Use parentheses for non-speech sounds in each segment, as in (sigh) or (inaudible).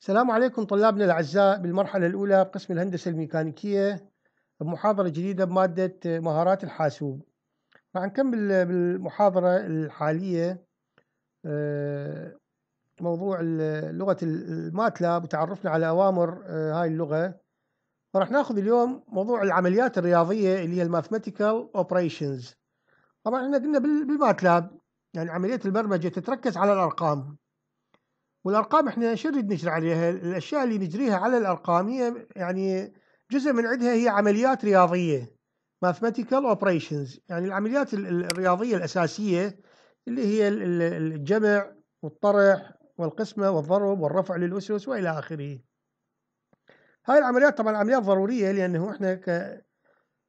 السلام عليكم طلابنا الأعزاء بالمرحلة الأولى بقسم الهندسة الميكانيكية بمحاضرة جديدة بمادة مهارات الحاسوب راح نكمل بالمحاضرة الحالية آه، موضوع لغة الماتلاب وتعرفنا على أوامر آه، هاي اللغة وراح ناخذ اليوم موضوع العمليات الرياضية اللي هي الماثماتيكال اوبريشنز طبعا احنا قلنا بالماتلاب يعني عملية البرمجة تتركز على الأرقام والارقام احنا شو نريد نجري عليها؟ الاشياء اللي نجريها على الارقام هي يعني جزء من عندها هي عمليات رياضيه ماثماتيكال اوبريشنز يعني العمليات الرياضيه الاساسيه اللي هي الجمع والطرح والقسمه والضرب والرفع للاسس والى اخره. هاي العمليات طبعا عمليات ضروريه لانه احنا ك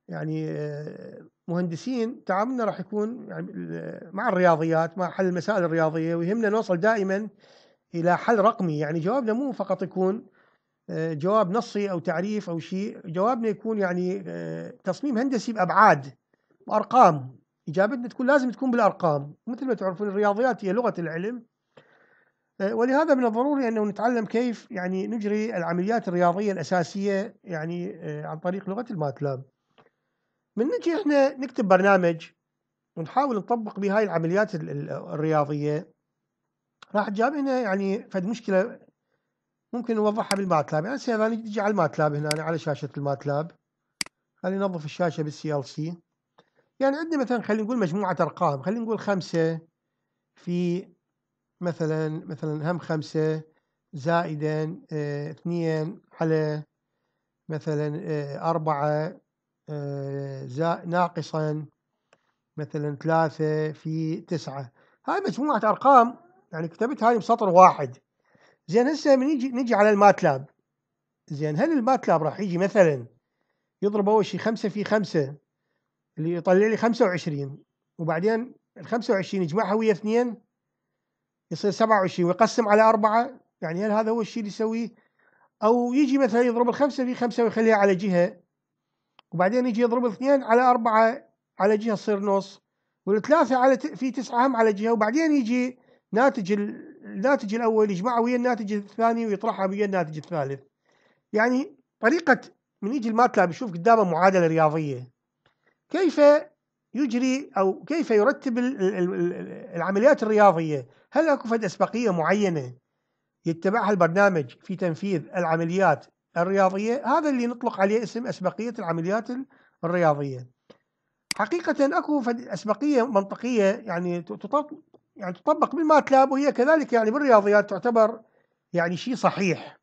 يعني آه، مهندسين تعاملنا راح يكون يعني آه، مع الرياضيات مع حل المسائل الرياضيه ويهمنا نوصل دائما الى حل رقمي يعني جوابنا مو فقط يكون آه، جواب نصي او تعريف او شيء جوابنا يكون يعني آه، تصميم هندسي بابعاد بارقام اجابتنا تكون لازم تكون بالارقام مثل ما تعرفون الرياضيات هي لغه العلم آه، ولهذا من الضروري انه نتعلم كيف يعني نجري العمليات الرياضيه الاساسيه يعني عن طريق لغه الماتلاب من نجي احنا نكتب برنامج ونحاول نطبق بهاي العمليات الرياضيه راح جاب هنا يعني فد مشكله ممكن نوضحها بالماتلاب يعني هسه انا اجي على الماتلاب هنا يعني على شاشه الماتلاب خلينا ننظف الشاشه بالسي ال سي يعني عندنا مثلا خلينا نقول مجموعه ارقام خلينا نقول خمسه في مثلا مثلا هم خمسة زائدا آه، اثنين على مثلا آه، أربعة اه ناقصا مثلا ثلاثة في تسعة هاي مجموعة أرقام يعني كتبت هاي بسطر واحد زين هسه نيجي نجي على الماتلاب زين هل الماتلاب راح يجي مثلا يضرب اول شيء 5 في 5 اللي يطلع لي 25 وبعدين ال 25 يجمعها ويا 2 يصير 27 ويقسم على 4 يعني هل هذا هو الشيء اللي يسويه او يجي مثلا يضرب 5 في 5 ويخليها على جهه وبعدين يجي يضرب اثنين على اربعه على جهه تصير نص والثلاثه على في تسعه هم على جهه وبعدين يجي ناتج الناتج الأول يجمعه ويا الناتج الثاني ويطرحها ويا الناتج الثالث يعني طريقة من يجي الماتلاب يشوف قدامه معادلة رياضية كيف يجري أو كيف يرتب العمليات الرياضية هل أكو فد أسبقية معينة يتبعها البرنامج في تنفيذ العمليات الرياضية هذا اللي نطلق عليه اسم أسبقية العمليات الرياضية حقيقة أكو فد أسبقية منطقية يعني يعني تطبق بالماتلاب وهي كذلك يعني بالرياضيات تعتبر يعني شيء صحيح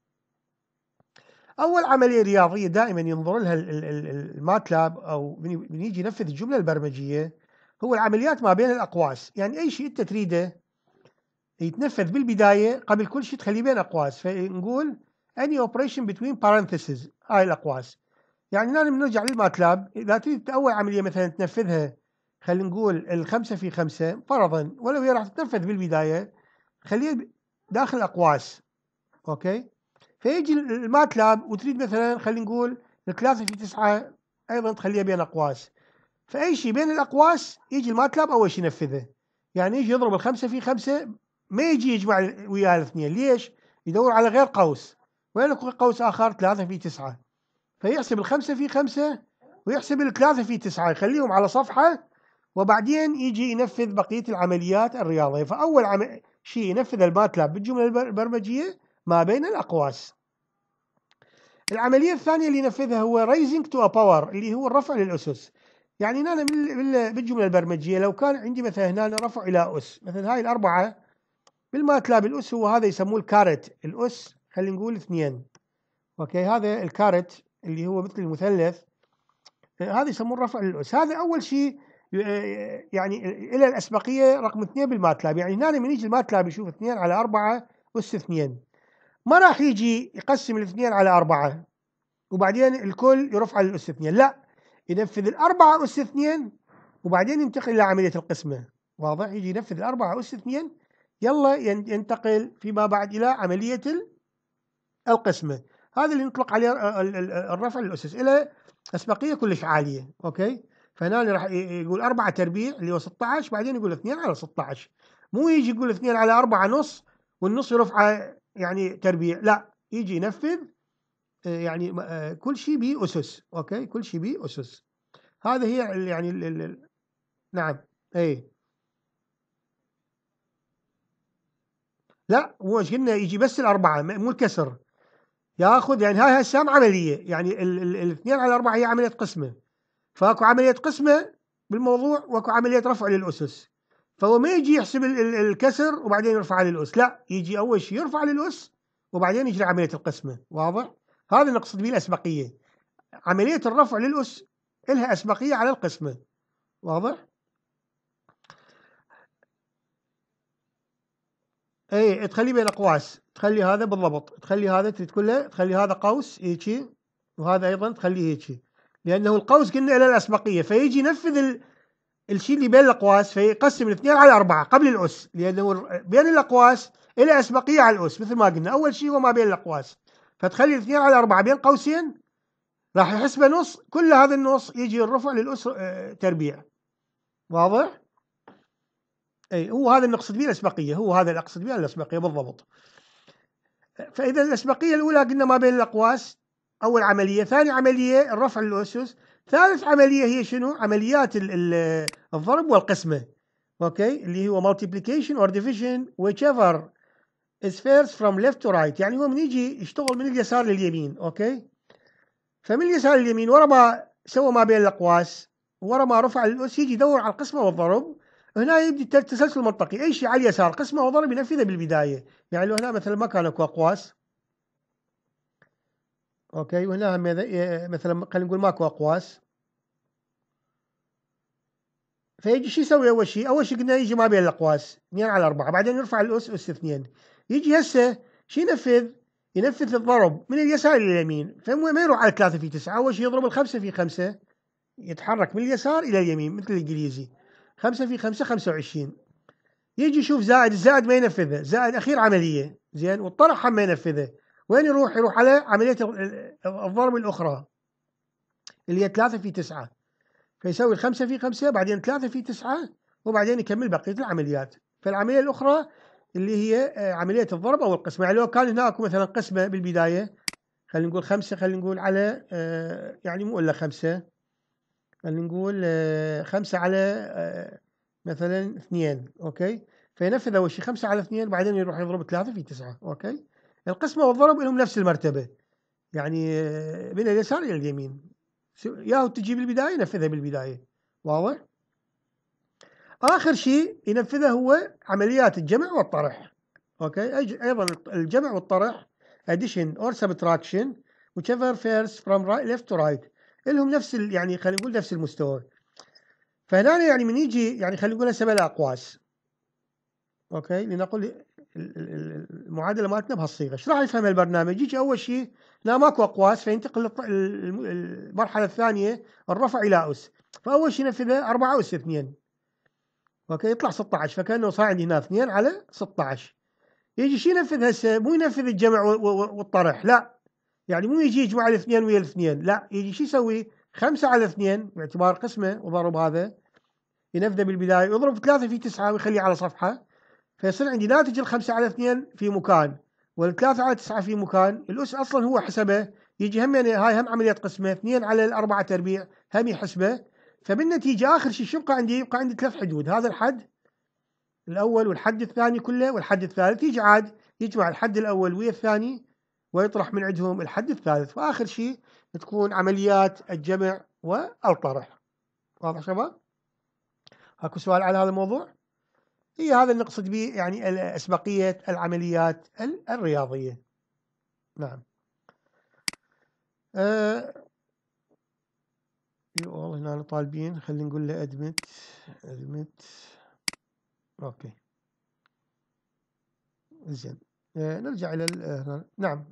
اول عمليه رياضيه دائما ينظر لها الماتلاب او من يجي ينفذ الجمله البرمجيه هو العمليات ما بين الاقواس يعني اي شيء انت تريده يتنفذ بالبدايه قبل كل شيء تخليه بين اقواس فنقول any operation between parentheses هاي الاقواس يعني هنا بنرجع للماتلاب اذا تريد اول عمليه مثلا تنفذها خلينا نقول الخمسة في خمسة فرضا ولو هي راح تنفذ بالبداية خليه داخل أقواس أوكي فيجي الماتلاب وتريد مثلا خلينا نقول الثلاثة في تسعة أيضا تخليها بين أقواس فأي شيء بين الأقواس يجي الماتلاب أول شيء ينفذه يعني يجي يضرب الخمسة في خمسة ما يجي يجمع وياها الاثنين ليش؟ يدور على غير قوس وين اكو قوس آخر ثلاثة في تسعة فيحسب الخمسة في خمسة ويحسب الثلاثة في تسعة يخليهم على صفحة وبعدين يجي ينفذ بقية العمليات الرياضية فأول عم... شيء ينفذ الماتلاب بالجملة البرمجية ما بين الأقواس العملية الثانية اللي ينفذها هو رايزنج تو ا باور اللي هو الرفع للأسس يعني هنا بالجملة البرمجية لو كان عندي مثلا هنا رفع إلى أس مثلا هاي الأربعة بالماتلاب الأس هو هذا يسموه الكارت الأس خلينا نقول اثنين أوكي هذا الكارت اللي هو مثل المثلث هذا يسموه الرفع للأس هذا أول شيء يعني الى الاسبقيه رقم اثنين بالماتلاب يعني هنا من يجي الماتلاب يشوف اثنين على اربعه اس اثنين ما راح يجي يقسم الاثنين على اربعه وبعدين الكل يرفع على الاس اثنين لا ينفذ الاربعه اس اثنين وبعدين ينتقل الى عمليه القسمه واضح يجي ينفذ الاربعه اس اثنين يلا ينتقل فيما بعد الى عمليه القسمه هذا اللي نطلق عليه الرفع للاسس الى اسبقيه كلش عاليه اوكي فهنا راح يقول 4 تربيع اللي هو 16 بعدين يقول 2 على 16 مو يجي يقول 2 على 4 نص والنص يرفعه يعني تربيع لا يجي ينفذ آه، يعني آه، كل شيء به اسس اوكي كل شيء به اسس هذا هي يعني الـ الـ نعم اي لا هو قلنا يجي بس الاربعه مو الكسر ياخذ يعني هاي هسه عمليه يعني الاثنين على الاربعه هي عمليه قسمه فاكو عملية قسمة بالموضوع واكو عملية رفع للأسس فهو ما يجي يحسب الكسر وبعدين يرفع للأس لا يجي أول شيء يرفع للأس وبعدين يجري عملية القسمة واضح؟ هذا نقصد به الأسبقية عملية الرفع للأس لها أسبقية على القسمة واضح؟ اي تخلي بين اقواس تخلي هذا بالضبط تخلي هذا تريد كله تخلي هذا قوس هيك وهذا ايضا تخليه هيك لانه القوس قلنا له الاسبقيه فيجي ينفذ الشيء اللي بين الاقواس فيقسم الاثنين على اربعه قبل الاس لانه بين الاقواس الى اسبقيه على الاس مثل ما قلنا اول شيء هو ما بين الاقواس فتخلي الاثنين على اربعه بين قوسين راح يحسبه نص كل هذا النص يجي الرفع للاس آه، تربيع واضح؟ اي هو هذا اللي نقصد به الاسبقيه هو هذا اللي اقصد به الاسبقيه بالضبط فاذا الاسبقيه الاولى قلنا ما بين الاقواس أول عملية ثاني عملية الرفع للأسس ثالث عملية هي شنو عمليات الضرب والقسمة أوكي اللي هو multiplication or division whichever is first from left to right يعني هو من يجي يشتغل من اليسار لليمين أوكي فمن اليسار لليمين ورا ما سوى ما بين الأقواس ورا ما رفع الأس يجي يدور على القسمة والضرب هنا يبدي التسلسل المنطقي أي شيء على اليسار قسمة وضرب ينفذه بالبداية يعني لو هنا مثلا ما كان أكو أقواس اوكي وهنا هم إيه، مثلا خلينا نقول ماكو اقواس فيجي شو يسوي اول شيء؟ اول شيء قلنا يجي ما بين الاقواس 2 على 4 بعدين يرفع الاس اس 2 يجي هسه شو ينفذ؟ ينفذ الضرب من اليسار الى اليمين فما ما يروح على 3 في 9 اول شيء يضرب ال 5 في 5 يتحرك من اليسار الى اليمين مثل الانجليزي 5 في 5 25 يجي يشوف زائد الزائد ما ينفذه زائد اخير عمليه زين والطرح هم ما ينفذه وين يروح؟ يروح على عملية الضرب الأخرى اللي هي 3 في 9 فيسوي 5 في خمسة بعدين ثلاثة في تسعة وبعدين يكمل بقية العمليات فالعملية الأخرى اللي هي آه، عملية الضرب أو القسمة يعني لو كان هناك مثلا قسمة بالبداية خلينا نقول خمسة خلينا نقول على آه، يعني مو إلا خمسة خلينا نقول آه، خمسة على مثلا اثنين أوكي فينفذ أول شيء خمسة على اثنين بعدين يروح يضرب ثلاثة في تسعة أوكي القسمة والضرب لهم نفس المرتبة يعني آه، من اليسار إلى اليمين يا تجي بالبداية ينفذها بالبداية واضح؟ آخر شيء ينفذه هو عمليات الجمع والطرح أوكي أيضا الجمع والطرح addition or subtraction whichever first from right left to right لهم نفس يعني خلينا نقول نفس المستوى فهنا يعني من يجي يعني خلينا نقول هسه بلا أقواس اوكي لنقول المعادله مالتنا بهالصيغه ايش راح يفهم البرنامج يجي اول شيء لا ماكو اقواس فينتقل المرحله الثانيه الرفع الى اس فاول شيء نفذه 4 اس 2 اوكي يطلع 16 فكانه صار عندي هنا 2 على 16 يجي شو ينفذ هسه مو ينفذ الجمع والطرح لا يعني مو يجي يجمع الاثنين ويا الاثنين لا يجي شو يسوي 5 على 2 باعتبار قسمه وضرب هذا ينفذه بالبدايه ويضرب 3 في 9 ويخليه على صفحه فيصير عندي ناتج الخمسة على اثنين في مكان والثلاثة على تسعة في مكان الأس أصلا هو حسبه يجي هم يعني هاي هم عملية قسمة اثنين على الأربعة تربيع هم يحسبه فبالنتيجة آخر شيء شو يبقى عندي؟ يبقى عندي ثلاث حدود هذا الحد الأول والحد الثاني كله والحد الثالث يجي عاد يجمع الحد الأول ويا الثاني ويطرح من عندهم الحد الثالث وآخر شيء تكون عمليات الجمع والطرح واضح شباب؟ اكو سؤال على هذا الموضوع؟ هي هذا اللي نقصد به يعني أسبقية العمليات الرياضية نعم أه يو اول هنا طالبين خلينا نقول له ادمت ادمت اوكي زين آه، نرجع الى نعم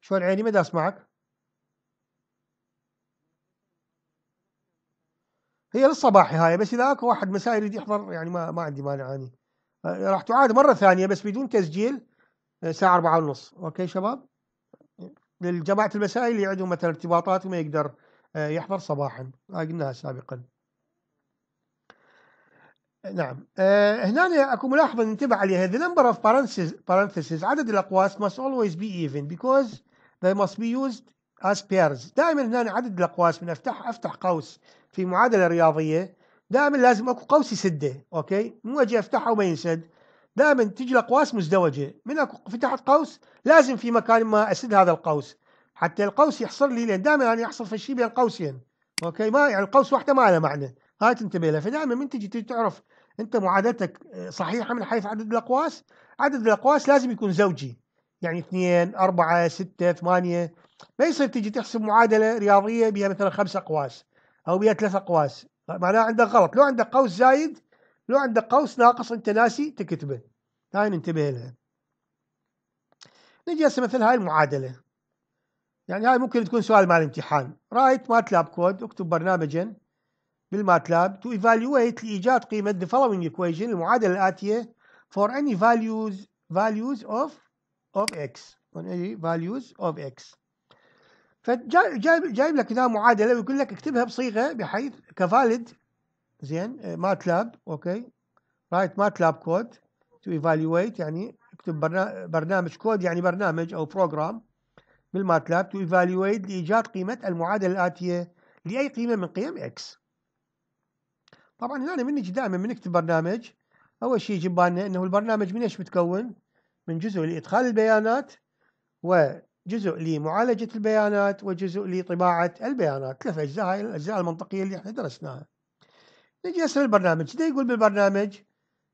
شلون عيني ما اسمعك هي للصباح هاي بس اذا اكو واحد مساء يريد يحضر يعني ما ما عندي مانع اني آه، راح تعاد مره ثانيه بس بدون تسجيل الساعه آه، 4 ونص اوكي شباب للجماعه المسائي اللي عندهم مثلا ارتباطات وما يقدر آه، يحضر صباحا هاي قلناها سابقا نعم هنا اكو ملاحظه ننتبه عليها the number of parentheses عدد الاقواس must always be even because they must be used as pairs دائما هنا عدد الاقواس من افتح افتح قوس في معادله رياضيه دائما لازم اكو قوس يسده اوكي مو اجي افتحه وما ينسد دائما تجي الاقواس مزدوجه من اكو فتحت قوس لازم في مكان ما اسد هذا القوس حتى القوس يحصر لي لان دائما انا يعني احصر في شيء بين قوسين اوكي ما يعني القوس واحده ما لها معنى هاي تنتبه لها فدائما من تجي تعرف انت معادلتك آه، صحيحه من حيث عدد الاقواس عدد الاقواس لازم يكون زوجي يعني اثنين أربعة ستة ثمانية ما يصير تجي تحسب معادلة رياضية بها مثلا خمس أقواس او بيها ثلاث اقواس معناها عندك غلط لو عندك قوس زايد لو عندك قوس ناقص انت ناسي تكتبه هاي ننتبه لها نجي هسه مثل هاي المعادله يعني هاي ممكن تكون سؤال مال امتحان رايت ماتلاب كود اكتب برنامجا بالماتلاب تو ايفالويت لايجاد قيمه the following equation المعادله الاتيه for any values values of اوف x on any values of x فجايب جايب لك هنا معادله ويقول لك اكتبها بصيغه بحيث كفاليد زين آه، ماتلاب اوكي رايت ماتلاب كود تو ايفالويت يعني اكتب برنامج كود يعني برنامج او بروجرام لاب تو ايفالويت لايجاد قيمه المعادله الاتيه لاي قيمه من قيم اكس طبعا هنا من نجي دائما من نكتب برنامج اول شيء يجي انه البرنامج من ايش متكون؟ من جزء لادخال البيانات و جزء لمعالجة البيانات وجزء لطباعة البيانات ثلاث أجزاء هاي الأجزاء المنطقية اللي احنا درسناها نجي أسأل البرنامج ده يقول بالبرنامج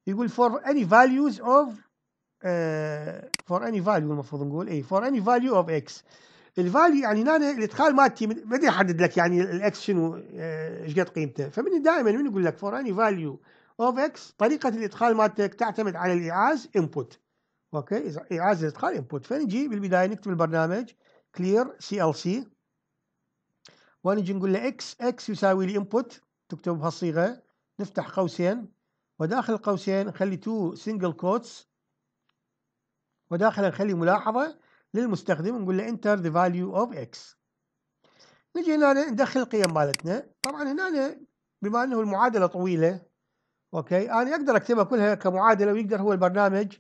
يقول for any values of uh, for any value المفروض نقول اي for any value of x الفاليو يعني هنا الادخال مالتي ما ادري احدد لك يعني الاكس شنو آه، ايش قد قيمته فمن دائما من يقول لك فور اني فاليو اوف اكس طريقه الادخال مالتك تعتمد على الايعاز انبوت اوكي اعاده ادخال انبوت فنجي بالبدايه نكتب البرنامج كلير سي ال سي ونجي نقول له اكس اكس يساوي لي انبوت تكتب بهالصيغه نفتح قوسين وداخل القوسين نخلي تو سنجل كوتس وداخل نخلي ملاحظه للمستخدم نقول له انتر ذا فاليو اوف x نجي هنا ندخل القيم مالتنا طبعا هنا بما انه المعادله طويله اوكي انا اقدر اكتبها كلها كمعادله ويقدر هو البرنامج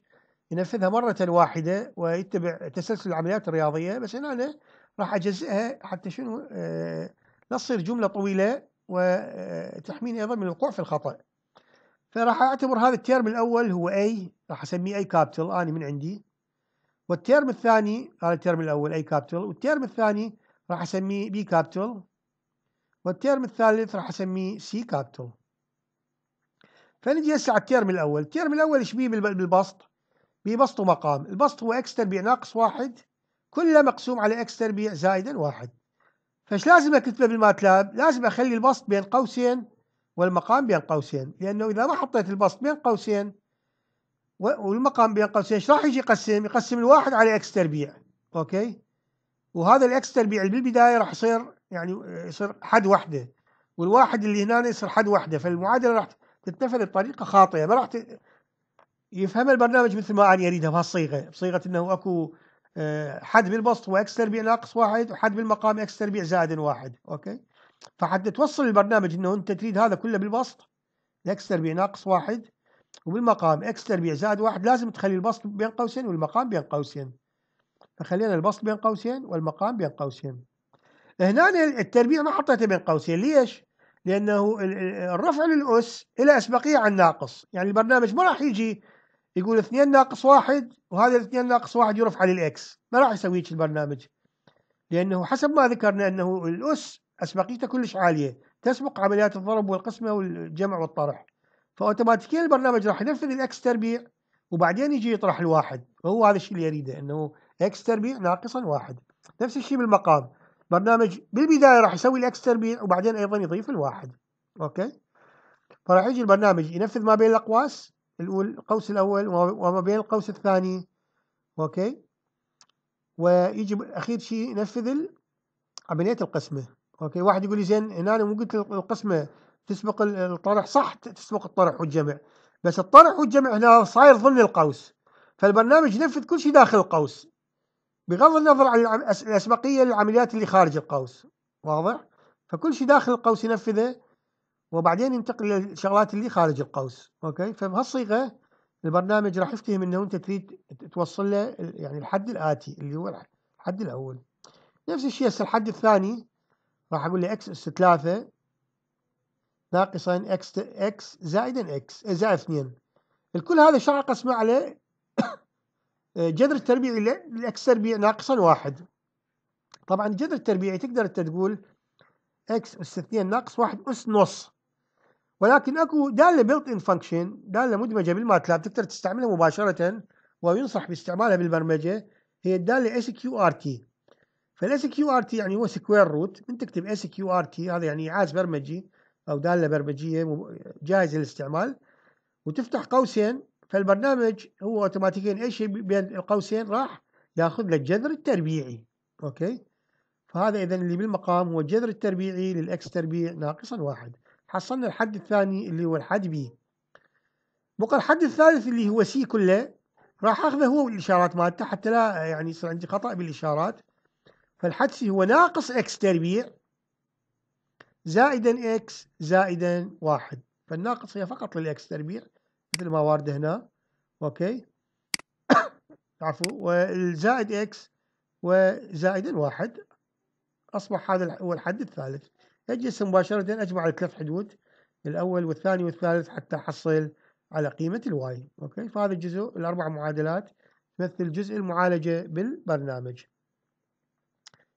ينفذها مرة واحدة ويتبع تسلسل العمليات الرياضية بس هنا راح أجزئها حتى شنو آه، لا تصير جملة طويلة وتحميني آه، أيضا من الوقوع في الخطأ فراح أعتبر هذا الترم الأول هو أي راح أسميه أي كابتل أنا من عندي والترم الثاني هذا الترم الأول أي كابتل والترم الثاني راح أسميه بي كابتل والترم الثالث راح أسميه سي كابتل فنجي هسه على الترم الأول الترم الأول ايش بيه بالبسط ببسط مقام البسط هو اكس تربيع ناقص واحد كله مقسوم على اكس تربيع زائدا واحد فايش لازم اكتبه بالماتلاب لازم اخلي البسط بين قوسين والمقام بين قوسين لانه اذا ما حطيت البسط بين قوسين والمقام بين قوسين ايش راح يجي يقسم يقسم الواحد على اكس تربيع اوكي وهذا الاكس تربيع اللي بالبدايه راح يصير يعني آه، يصير حد وحده والواحد اللي هنا يصير حد وحده فالمعادله راح تتنفذ بطريقه خاطئه ما راح يفهم البرنامج مثل ما أنا أريده بهالصيغة بصيغة أنه أكو آه، حد بالبسط هو اكس تربيع ناقص واحد وحد بالمقام اكس تربيع زائد واحد أوكي فحتى توصل البرنامج أنه أنت تريد هذا كله بالبسط اكس تربيع ناقص واحد وبالمقام اكس تربيع زائد واحد لازم تخلي البسط بين قوسين والمقام بين قوسين فخلينا البسط بين قوسين والمقام بين قوسين هنا التربيع ما حطيته بين قوسين ليش؟ لانه الرفع للاس له اسبقيه عن ناقص يعني البرنامج ما راح يجي يقول اثنين ناقص واحد وهذا الاثنين ناقص واحد يرفع على الاكس ما راح يسوي هيك البرنامج لانه حسب ما ذكرنا انه الاس اسبقيته كلش عاليه تسبق عمليات الضرب والقسمه والجمع والطرح فاوتوماتيكيا البرنامج راح ينفذ الاكس تربيع وبعدين يجي يطرح الواحد وهو هذا الشيء اللي يريده انه اكس تربيع ناقصا واحد نفس الشيء بالمقام برنامج بالبدايه راح يسوي الاكس تربيع وبعدين ايضا يضيف الواحد اوكي فراح يجي البرنامج ينفذ ما بين الاقواس القوس الأول وما بين القوس الثاني أوكي ويجب أخير شيء ينفذ عملية القسمة أوكي واحد يقول لي زين هنا أنا مو قلت القسمة تسبق الطرح صح تسبق الطرح والجمع بس الطرح والجمع هنا صاير ضمن القوس فالبرنامج ينفذ كل شيء داخل القوس بغض النظر عن الأسبقية للعمليات اللي خارج القوس واضح؟ فكل شيء داخل القوس ينفذه وبعدين ينتقل للشغلات اللي خارج القوس اوكي فبهالصيغه البرنامج راح يفتهم انه انت تريد توصل له يعني الحد الاتي اللي هو الحد الاول نفس الشيء هسه الحد الثاني راح اقول له اكس اس 3 ناقصا اكس اكس زائدا اكس إيه، زائد 2 الكل هذا شو اقسمه على جذر التربيعي للاكس تربيع ناقصا واحد طبعا الجذر التربيعي تقدر انت تقول اكس اس 2 ناقص واحد اس نص ولكن اكو داله بيلت ان فانكشن داله مدمجه بالماتلاب تقدر تستعملها مباشره وينصح باستعمالها بالبرمجه هي الداله اس كيو ار تي فالاس كيو ار تي يعني هو سكوير روت من تكتب اس كيو ار تي هذا يعني عاز برمجي او داله برمجيه جاهزه للاستعمال وتفتح قوسين فالبرنامج هو اوتوماتيكيا اي شيء بين القوسين راح ياخذ لك الجذر التربيعي اوكي فهذا اذا اللي بالمقام هو الجذر التربيعي للاكس تربيع ناقصا واحد حصلنا الحد الثاني اللي هو الحد بي بقى الحد الثالث اللي هو سي كله راح اخذه هو الاشارات مالته حتى لا يعني يصير عندي خطا بالاشارات فالحد سي هو ناقص اكس تربيع زائدا اكس زائدا واحد فالناقص هي فقط للاكس تربيع مثل ما وارد هنا اوكي (coughs) عفوا والزائد اكس وزائدا واحد اصبح هذا هو الحد الثالث اجلس مباشرة اجمع الثلاث حدود الاول والثاني والثالث حتى احصل على قيمة الواي اوكي فهذا الجزء الاربع معادلات تمثل جزء المعالجة بالبرنامج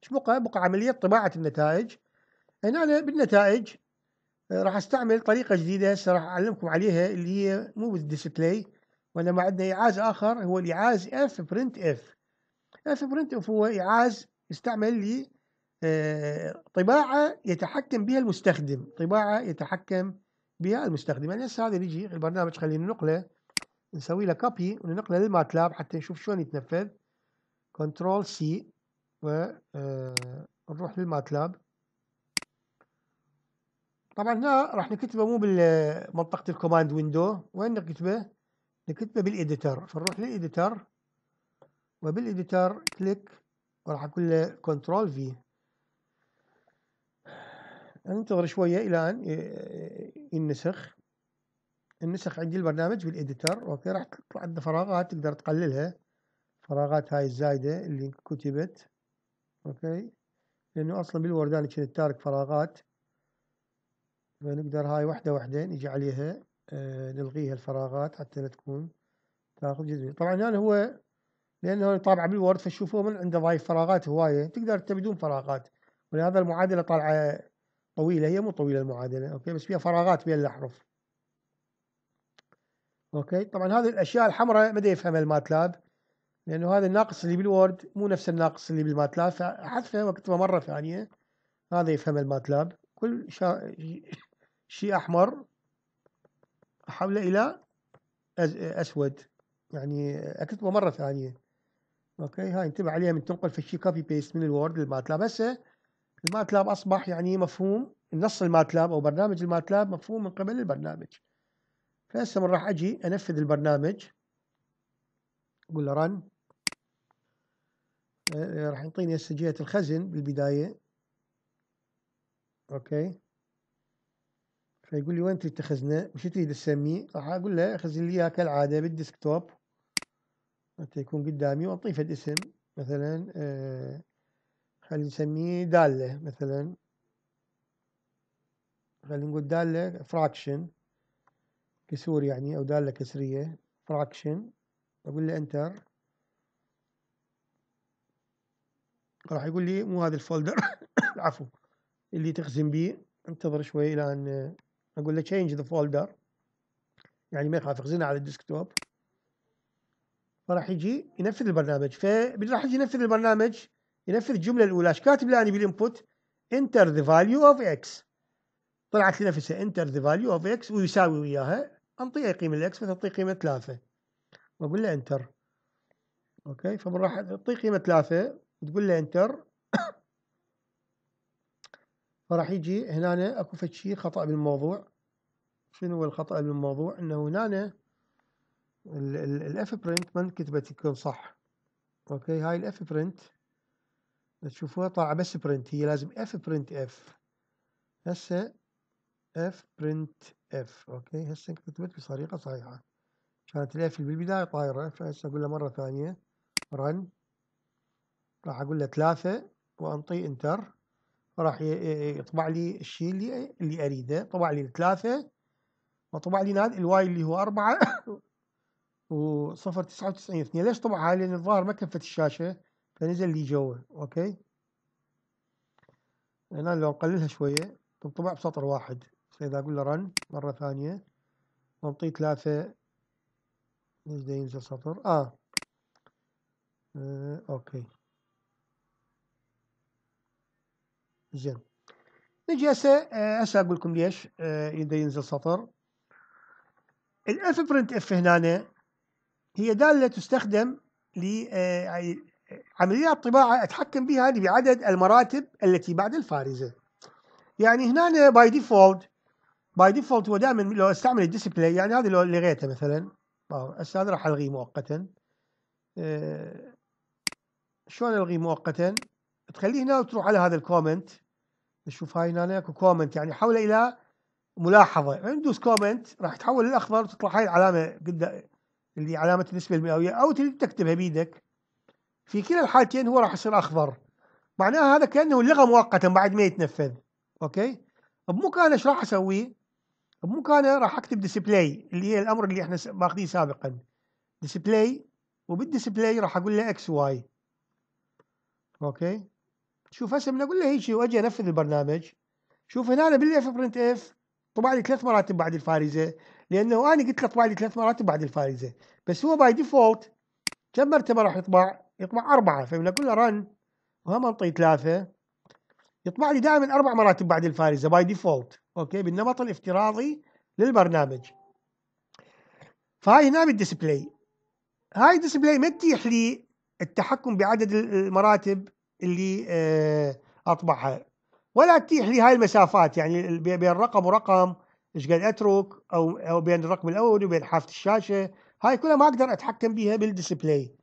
ايش بقى؟ بقى عملية طباعة النتائج هنا أنا بالنتائج آه، راح استعمل طريقة جديدة هسه راح أعلمكم عليها اللي هي مو بالديسبلاي وإنما عندنا إعاز آخر هو الإعاز اف برنت اف اف برنت اف هو إعاز يستعمل آه، طباعة يتحكم بها المستخدم طباعة يتحكم بها المستخدم يعني هسه هذا نجي البرنامج خلينا ننقله نسوي له كوبي وننقله للماتلاب حتى نشوف شلون يتنفذ كنترول سي ونروح للماتلاب طبعا هنا راح نكتبه مو بمنطقة الكوماند ويندو وين نكتبه؟ نكتبه بالإديتر فنروح للإديتر وبالإديتر كليك وراح أقول له كنترول في ننتظر شوية إلى أن ينسخ النسخ عندي البرنامج بالإديتر أوكي راح تطلع عندنا فراغات تقدر تقللها فراغات هاي الزايدة اللي كتبت أوكي لأنه أصلا بالوورد أنا كنت تارك فراغات فنقدر هاي وحدة وحدة نجي عليها آه نلغيها الفراغات حتى لا تكون تاخذ جزء طبعا أنا هو لأنه طابعة بالوورد فشوفوا من عنده ضايف فراغات هواية تقدر أنت بدون فراغات ولهذا المعادلة طالعة طويلة هي مو طويلة المعادلة أوكي بس فيها فراغات بين الأحرف أوكي طبعا هذه الأشياء الحمراء ما يفهمها الماتلاب لأنه هذا الناقص اللي بالوورد مو نفس الناقص اللي بالماتلاب فحذفه واكتبه مرة ثانية هذا يفهم الماتلاب كل شا... شيء أحمر أحوله إلى أز... أسود يعني أكتبه مرة ثانية أوكي هاي انتبه عليها من تنقل في الشيء كوبي بيست من الوورد للماتلاب هسه الماتلاب اصبح يعني مفهوم نص الماتلاب او برنامج الماتلاب مفهوم من قبل البرنامج فهسه من راح اجي انفذ البرنامج اقول له رن آه، راح يعطيني هسه جهه الخزن بالبدايه اوكي فيقول لي وين تريد تخزنه وش تريد تسميه راح اقول له خزن لي اياه كالعاده بالديسكتوب حتى يكون قدامي واعطيه فد اسم مثلا آه خلي نسميه دالة مثلا خلينا نقول دالة فراكشن كسور يعني أو دالة كسرية فراكشن أقول له انتر راح يقول لي مو هذا الفولدر العفو (coughs) اللي تخزن بيه انتظر شوي إلى أن أقول له change the folder يعني ما يخاف اخزنها على الديسكتوب فراح يجي ينفذ البرنامج فراح يجي ينفذ البرنامج ينفذ الجمله الاولى ايش كاتب لي انا بالانبوت انتر ذا فاليو اوف اكس طلعت لنفسها انتر ذا فاليو اوف اكس ويساوي وياها انطيه قيمه الاكس مثلا اعطيه قيمه ثلاثه واقول له انتر اوكي فبنروح اعطيه قيمه ثلاثه وتقول له انتر (coughs) فراح يجي هنا اكو فد شيء خطا بالموضوع شنو هو الخطا بالموضوع انه هنا الاف برنت ما انكتبت يكون صح اوكي هاي الاف برنت تشوفوها طالعة بس برنت هي لازم اف برنت اف هسه اف برنت اف اوكي هسه كتبت بطريقة صحيحة كانت الاف بالبداية طايرة فهسه اقول له مرة ثانية رن راح اقول له ثلاثة وانطي انتر راح يطبع لي الشيء اللي اللي اريده طبع لي الثلاثة وطبع لي ناد الواي اللي هو أربعة (coughs) وصفر تسعة وتسعين اثنين ليش طبعها لأن الظاهر ما كفت الشاشة فنزل لي جوا اوكي هنا لو نقللها شوية تنطبع بسطر واحد فإذا أقول له رن مرة ثانية ونعطيه ثلاثة يبدا ينزل سطر آه. آه أوكي زين نجي هسه آه، هسه أقول لكم ليش آه يبدأ ينزل سطر الألف برنت اف هنا هي دالة تستخدم ل آه، عملية الطباعة أتحكم بها بعدد المراتب التي بعد الفارزة يعني هنا باي ديفولت باي ديفولت هو دائما لو استعمل الديسبلاي يعني هذا لو لغيته مثلا هسه هذا راح الغيه مؤقتا آه، شلون الغيه مؤقتا تخليه هنا وتروح على هذا الكومنت نشوف هاي هنا اكو كومنت يعني حوله الى ملاحظه ندوس كومنت راح تحول الاخضر وتطلع هاي العلامه قد اللي علامه النسبه المئويه او تكتبها بيدك في كلا الحالتين هو راح يصير أخضر معناها هذا كأنه لغى مؤقتا بعد ما يتنفذ أوكي بمكانه ايش راح أسوي بمكانه راح أكتب ديسبلاي اللي هي الأمر اللي احنا ماخذينه سابقا ديسبلاي وبالديسبلاي راح أقول له اكس واي أوكي شوف هسه من أقول له هيك وأجي أنفذ البرنامج شوف هنا أنا بالإف برنت إف طبع لي ثلاث مراتب بعد الفارزة لأنه أنا قلت له طبع لي ثلاث مراتب بعد الفارزة بس هو باي ديفولت كم مرتبة راح يطبع يطبع أربعة فمن له رن وهم أنطي ثلاثة يطبع لي دائما أربع مراتب بعد الفارزة باي ديفولت أوكي بالنمط الافتراضي للبرنامج فهاي هنا بالديسبلاي هاي الديسبلاي ما تتيح لي التحكم بعدد المراتب اللي آه، اطبعها ولا تتيح لي هاي المسافات يعني بين رقم ورقم ايش قد اترك او او بين الرقم الاول وبين حافه الشاشه هاي كلها ما اقدر اتحكم بها بالديسبلاي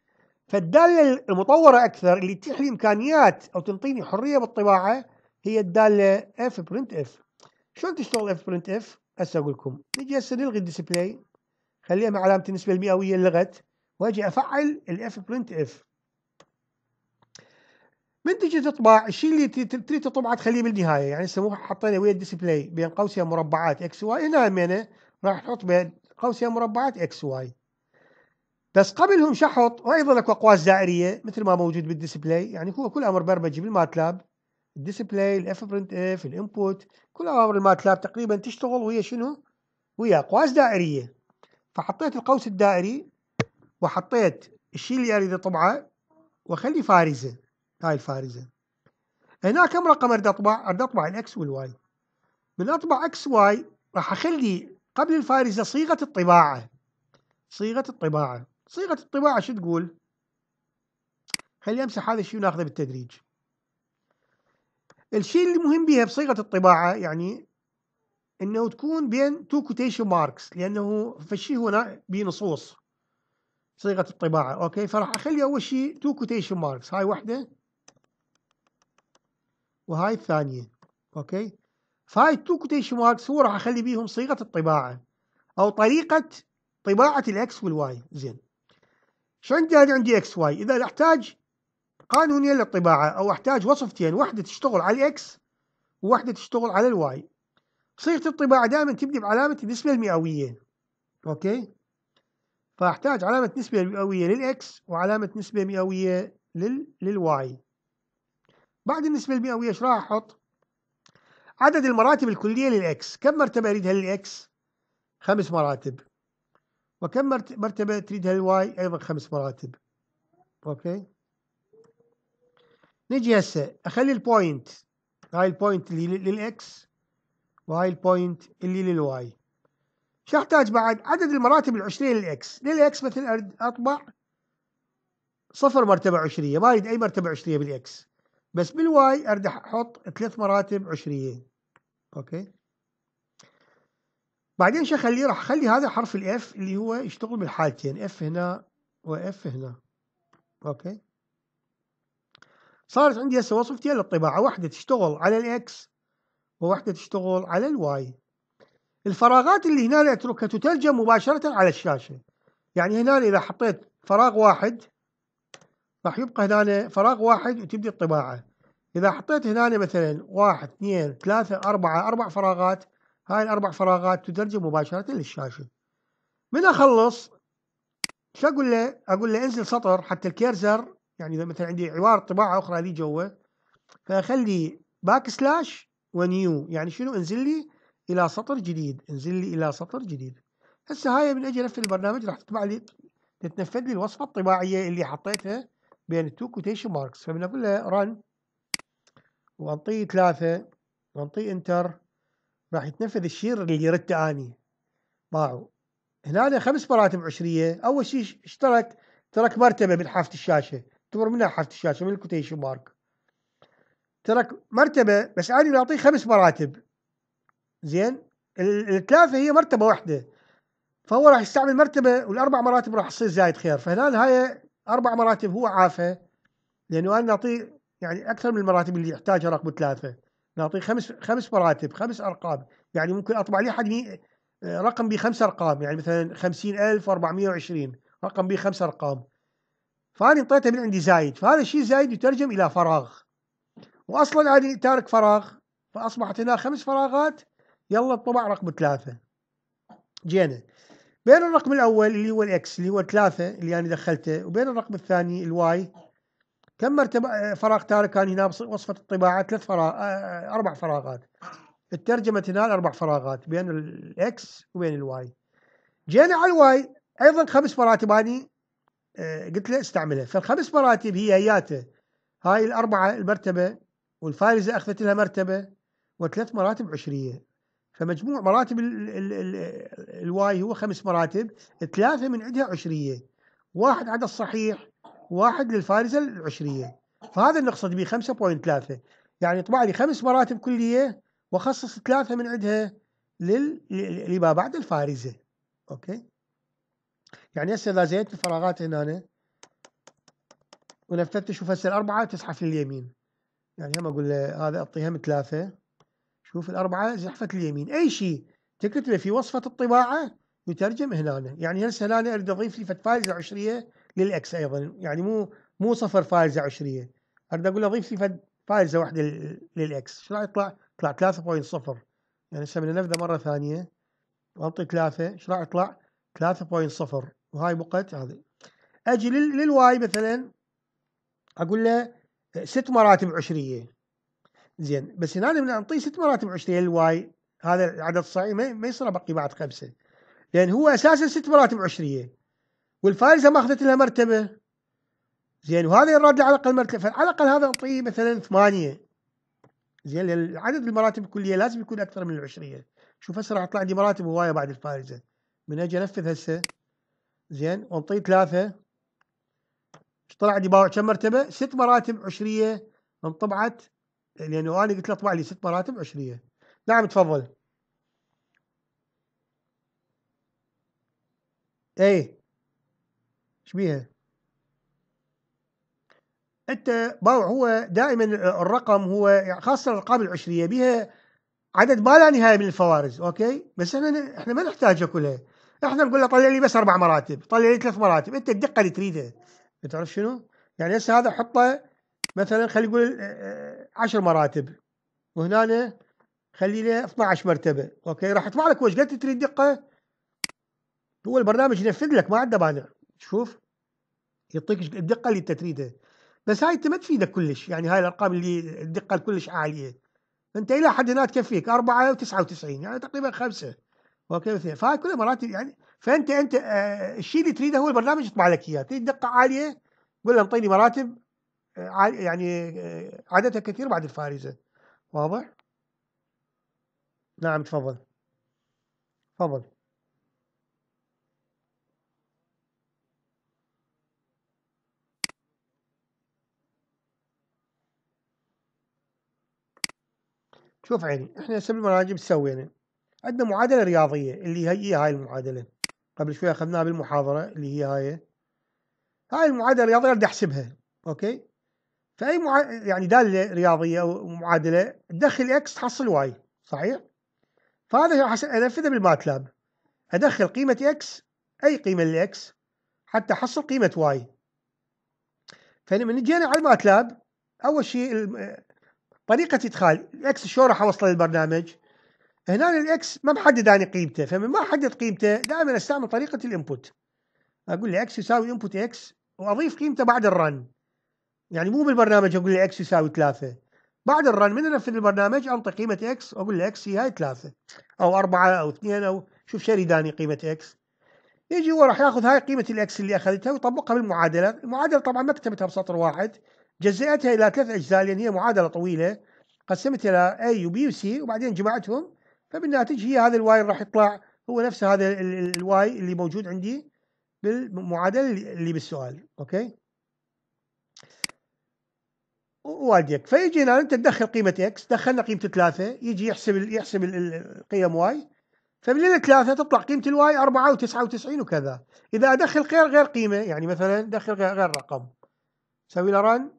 فالدالة المطورة أكثر اللي تتيح لي إمكانيات أو تنطيني حرية بالطباعة هي الدالة اف برنت اف شلون تشتغل اف برنت اف هسه أقول لكم نجي هسه نلغي الديسبلاي خليها مع علامة النسبة المئوية لغت وأجي أفعل الاف برنت اف من تجي تطبع الشيء اللي تريد تطبعه تخليه بالنهايه يعني هسه مو حطينا ويا الديسبلاي بين قوسين مربعات اكس واي هنا همينه راح نحط بين قوسين مربعات اكس واي بس قبلهم شحط وايضا اكو اقواس دائريه مثل ما موجود بالديسبلاي يعني هو كل امر برمجي بالماتلاب الديسبلاي الاف برنت اف الانبوت كل اوامر الماتلاب تقريبا تشتغل وهي شنو؟ وهي اقواس دائريه فحطيت القوس الدائري وحطيت الشيء اللي اريده طبعه واخلي فارزه هاي الفارزه هنا كم رقم اريد اطبع؟ اريد اطبع الاكس والواي من اطبع اكس واي راح اخلي قبل الفارزه صيغه الطباعه صيغه الطباعه صيغة الطباعة شو تقول؟ خلي أمسح هذا الشيء وناخذه بالتدريج الشيء اللي مهم بها بصيغة الطباعة يعني انه تكون بين تو كوتيشن ماركس لانه فالشيء هنا بنصوص صيغه الطباعه اوكي فراح اخلي اول شيء تو كوتيشن ماركس هاي واحده وهاي الثانيه اوكي فهاي التو كوتيشن ماركس هو راح اخلي بيهم صيغه الطباعه او طريقه طباعه الاكس والواي زين شلون جاي عندي اكس واي اذا احتاج قانونيا للطباعه او احتاج وصفتين واحده تشتغل على الاكس وواحده تشتغل على الواي صيغه الطباعه دائما تبدي بعلامه النسبه المئويه اوكي فاحتاج علامه نسبه مئويه للاكس وعلامه نسبه مئويه لل... للواي بعد النسبه المئويه ايش راح احط عدد المراتب الكليه للاكس كم مرتبه اريدها للاكس خمس مراتب وكم مرتبة تريدها الواي أيضا خمس مراتب أوكي نجي هسه أخلي البوينت هاي البوينت اللي للإكس وهاي البوينت اللي للواي شو أحتاج بعد عدد المراتب العشرية للإكس للإكس مثلا أطبع صفر مرتبة عشرية ما أريد أي مرتبة عشرية بالإكس بس بالواي أريد أحط ثلاث مراتب عشرية أوكي بعدين شو اخليه راح اخلي هذا حرف الاف اللي هو يشتغل بالحالتين اف هنا واف هنا اوكي صارت عندي هسه وصفتين للطباعه واحده تشتغل على الاكس وواحده تشتغل على الواي الفراغات اللي هنا اتركها تترجم مباشره على الشاشه يعني هنا اذا حطيت فراغ واحد راح يبقى هنا فراغ واحد وتبدي الطباعه اذا حطيت هنا مثلا واحد اثنين ثلاثه اربعه اربع فراغات هاي الأربع فراغات تترجم مباشرة للشاشة من أخلص شو أقول له؟ أقول له انزل سطر حتى الكيرزر يعني إذا مثلا عندي عوار طباعة أخرى لي جوا فأخلي باك سلاش ونيو يعني شنو انزل لي إلى سطر جديد انزل لي إلى سطر جديد هسه هاي من أجي في البرنامج راح تطبع لي تتنفذ لي الوصفة الطباعية اللي حطيتها بين التو كوتيشن ماركس فبنقول له رن وانطيه ثلاثة وانطيه انتر راح يتنفذ الشير اللي يرد اني باعوا هنا خمس مراتب عشريه اول شيء اشترك ترك مرتبه من حافه الشاشه تمر منها حافه الشاشه من الكوتيشن مارك ترك مرتبه بس اني نعطيه خمس مراتب زين الثلاثه هي مرتبه واحده فهو راح يستعمل مرتبه والاربع مراتب راح تصير زايد خير فهنا هاي اربع مراتب هو عافة لانه انا نعطيه يعني اكثر من المراتب اللي يحتاجها رقم ثلاثه نعطيه خمس خمس مراتب خمس ارقام يعني ممكن اطبع لي حد آه، رقم بخمس ارقام يعني مثلا 50420 رقم بخمس خمس ارقام فانا انطيته من عندي زايد فهذا الشيء زايد يترجم الى فراغ واصلا عادي تارك فراغ فاصبحت هنا خمس فراغات يلا الطبع رقم ثلاثه جينا بين الرقم الاول اللي هو الاكس اللي هو ثلاثه اللي انا دخلته وبين الرقم الثاني الواي تم آه، فراغ تارك كان هنا وصفة الطباعة ثلاث فراغ آه، آه، أربع فراغات الترجمة هنا أربع فراغات بين الإكس وبين الواي جينا على الواي أيضا خمس مراتب أني قلت له استعملها فالخمس مراتب هي هياته هاي الأربعة المرتبة والفارزة أخذت لها مرتبة وثلاث مراتب عشرية فمجموع مراتب الواي هو خمس مراتب ثلاثة من عندها عشرية واحد عدد صحيح واحد للفارزة العشرية فهذا اللي نقصد به 5.3 يعني طبع لي خمس مراتب كلية واخصص ثلاثة من عندها لل... لما بعد الفارزة اوكي يعني هسه اذا زينت الفراغات هنا ونفذت شوف هسه الاربعه تزحف لليمين يعني هم أقول له هذا أعطيها من ثلاثة شوف الأربعة زحفت لليمين أي شيء تكتبه في وصفة الطباعة يترجم هنا يعني هسه هنا أريد أضيف لي فت فارزة عشرية للاكس ايضا يعني مو مو صفر فائزه عشريه اريد اقول اضيف لي فائزه واحده للاكس شو راح يطلع؟ يطلع 3.0 يعني هسه بننفذه مره ثانيه واعطي 3 شو راح يطلع؟ 3.0 وهاي بقت هذه اجي للواي مثلا اقول له ست مراتب عشريه زين بس هنا من اعطيه ست مراتب عشريه للواي هذا العدد الصحيح ما يصير بقي بعد خمسه لان هو اساسا ست مراتب عشريه والفايزه ما اخذت لها مرتبه زين وهذا يراد على الاقل مرتبه فعلى الاقل هذا اعطيه مثلا ثمانيه زين عدد المراتب الكليه لازم يكون اكثر من العشريه شوف هسه راح يطلع عندي مراتب هوايه بعد الفائزه من اجي انفذ هسه زين وانطيه ثلاثه ايش طلع عندي كم مرتبه؟ ست مراتب عشريه انطبعت لانه انا قلت له اطبع لي ست مراتب عشريه نعم تفضل اي شبيها انت باوع هو دائما الرقم هو يعني خاصه الارقام العشريه بها عدد ما لا نهايه من الفوارز اوكي بس احنا احنا ما نحتاجها كلها احنا نقول له طلع لي بس اربع مراتب طلع لي ثلاث مراتب انت الدقه اللي تريدها تعرف شنو يعني هسه هذا حطه مثلا خلي نقول 10 آه، مراتب وهنا خلي له 12 مرتبه اوكي راح يطلع لك وش قد تريد دقه هو البرنامج ينفذ لك ما عنده مانع شوف يعطيك الدقه اللي تريدها بس هاي انت ما تفيدك كلش يعني هاي الارقام اللي الدقه كلش عاليه انت الى حد هنا تكفيك 4 و99 يعني تقريبا خمسه اوكي اثنين فهاي كلها مرات يعني فانت انت آه الشيء اللي تريده هو البرنامج يطبع لك اياه تريد دقه عاليه قول له اعطيني مراتب آه، يعني آه، عددها كثير بعد الفارزه واضح؟ نعم تفضل تفضل شوف عيني احنا هسه بالمناجم سوينا عندنا معادله رياضيه اللي هي هاي المعادله قبل شوي اخذناها بالمحاضره اللي هي هاي هاي المعادله الرياضيه بدي احسبها اوكي فاي مع... يعني داله رياضيه او معادله تدخل اكس تحصل واي صحيح فهذا حس... انفذه بالماتلاب ادخل قيمه اكس اي قيمه لاكس حتى احصل قيمه واي فلما جينا على الماتلاب اول شيء طريقه ادخال الاكس شو راح اوصله للبرنامج هنا الاكس ما محدد انا يعني قيمته فمن ما احدد قيمته دائما استعمل طريقه الانبوت اقول له اكس يساوي انبوت اكس واضيف قيمته بعد الرن يعني مو بالبرنامج اقول له اكس يساوي ثلاثة بعد الرن من انفذ البرنامج انطي قيمه اكس واقول له اكس هي ثلاثة او أربعة او اثنين او شوف شري داني قيمه اكس يجي هو راح ياخذ هاي قيمه الاكس اللي اخذتها ويطبقها بالمعادله، المعادله طبعا ما كتبتها بسطر واحد جزئتها إلى ثلاث أجزاء لأن هي معادلة طويلة قسمتها إلى A و C وبعدين جمعتهم فبالناتج هي هذا الواي راح يطلع هو نفس هذا الواي اللي موجود عندي بالمعادلة اللي بالسؤال أوكي واديك فيجي هنا انت تدخل قيمه اكس دخلنا قيمه ثلاثه يجي يحسب يحسب القيم واي فمن الثلاثه تطلع قيمه الواي 4 و99 وكذا اذا ادخل غير غير قيمه يعني مثلا دخل غير رقم سوي له رن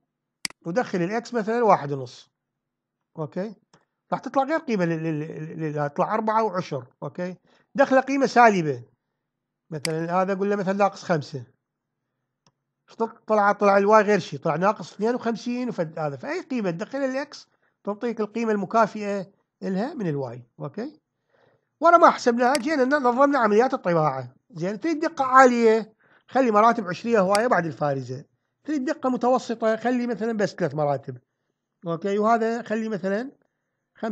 ندخل الاكس مثلا واحد ونص اوكي راح تطلع غير قيمه تطلع أربعة وعشر اوكي دخله قيمه سالبه مثلا هذا اقول له مثلا ناقص خمسة طلع طلع الواي غير شيء طلع ناقص 52 وفد هذا فاي قيمه تدخلها الاكس تعطيك القيمه المكافئه لها من الواي اوكي ورا ما حسبناها جينا نظمنا عمليات الطباعه زين تريد دقه عاليه خلي مراتب عشريه هوايه بعد الفارزه خلي الدقة متوسطة خلي مثلا بس ثلاث مراتب اوكي وهذا خلي مثلا 5.3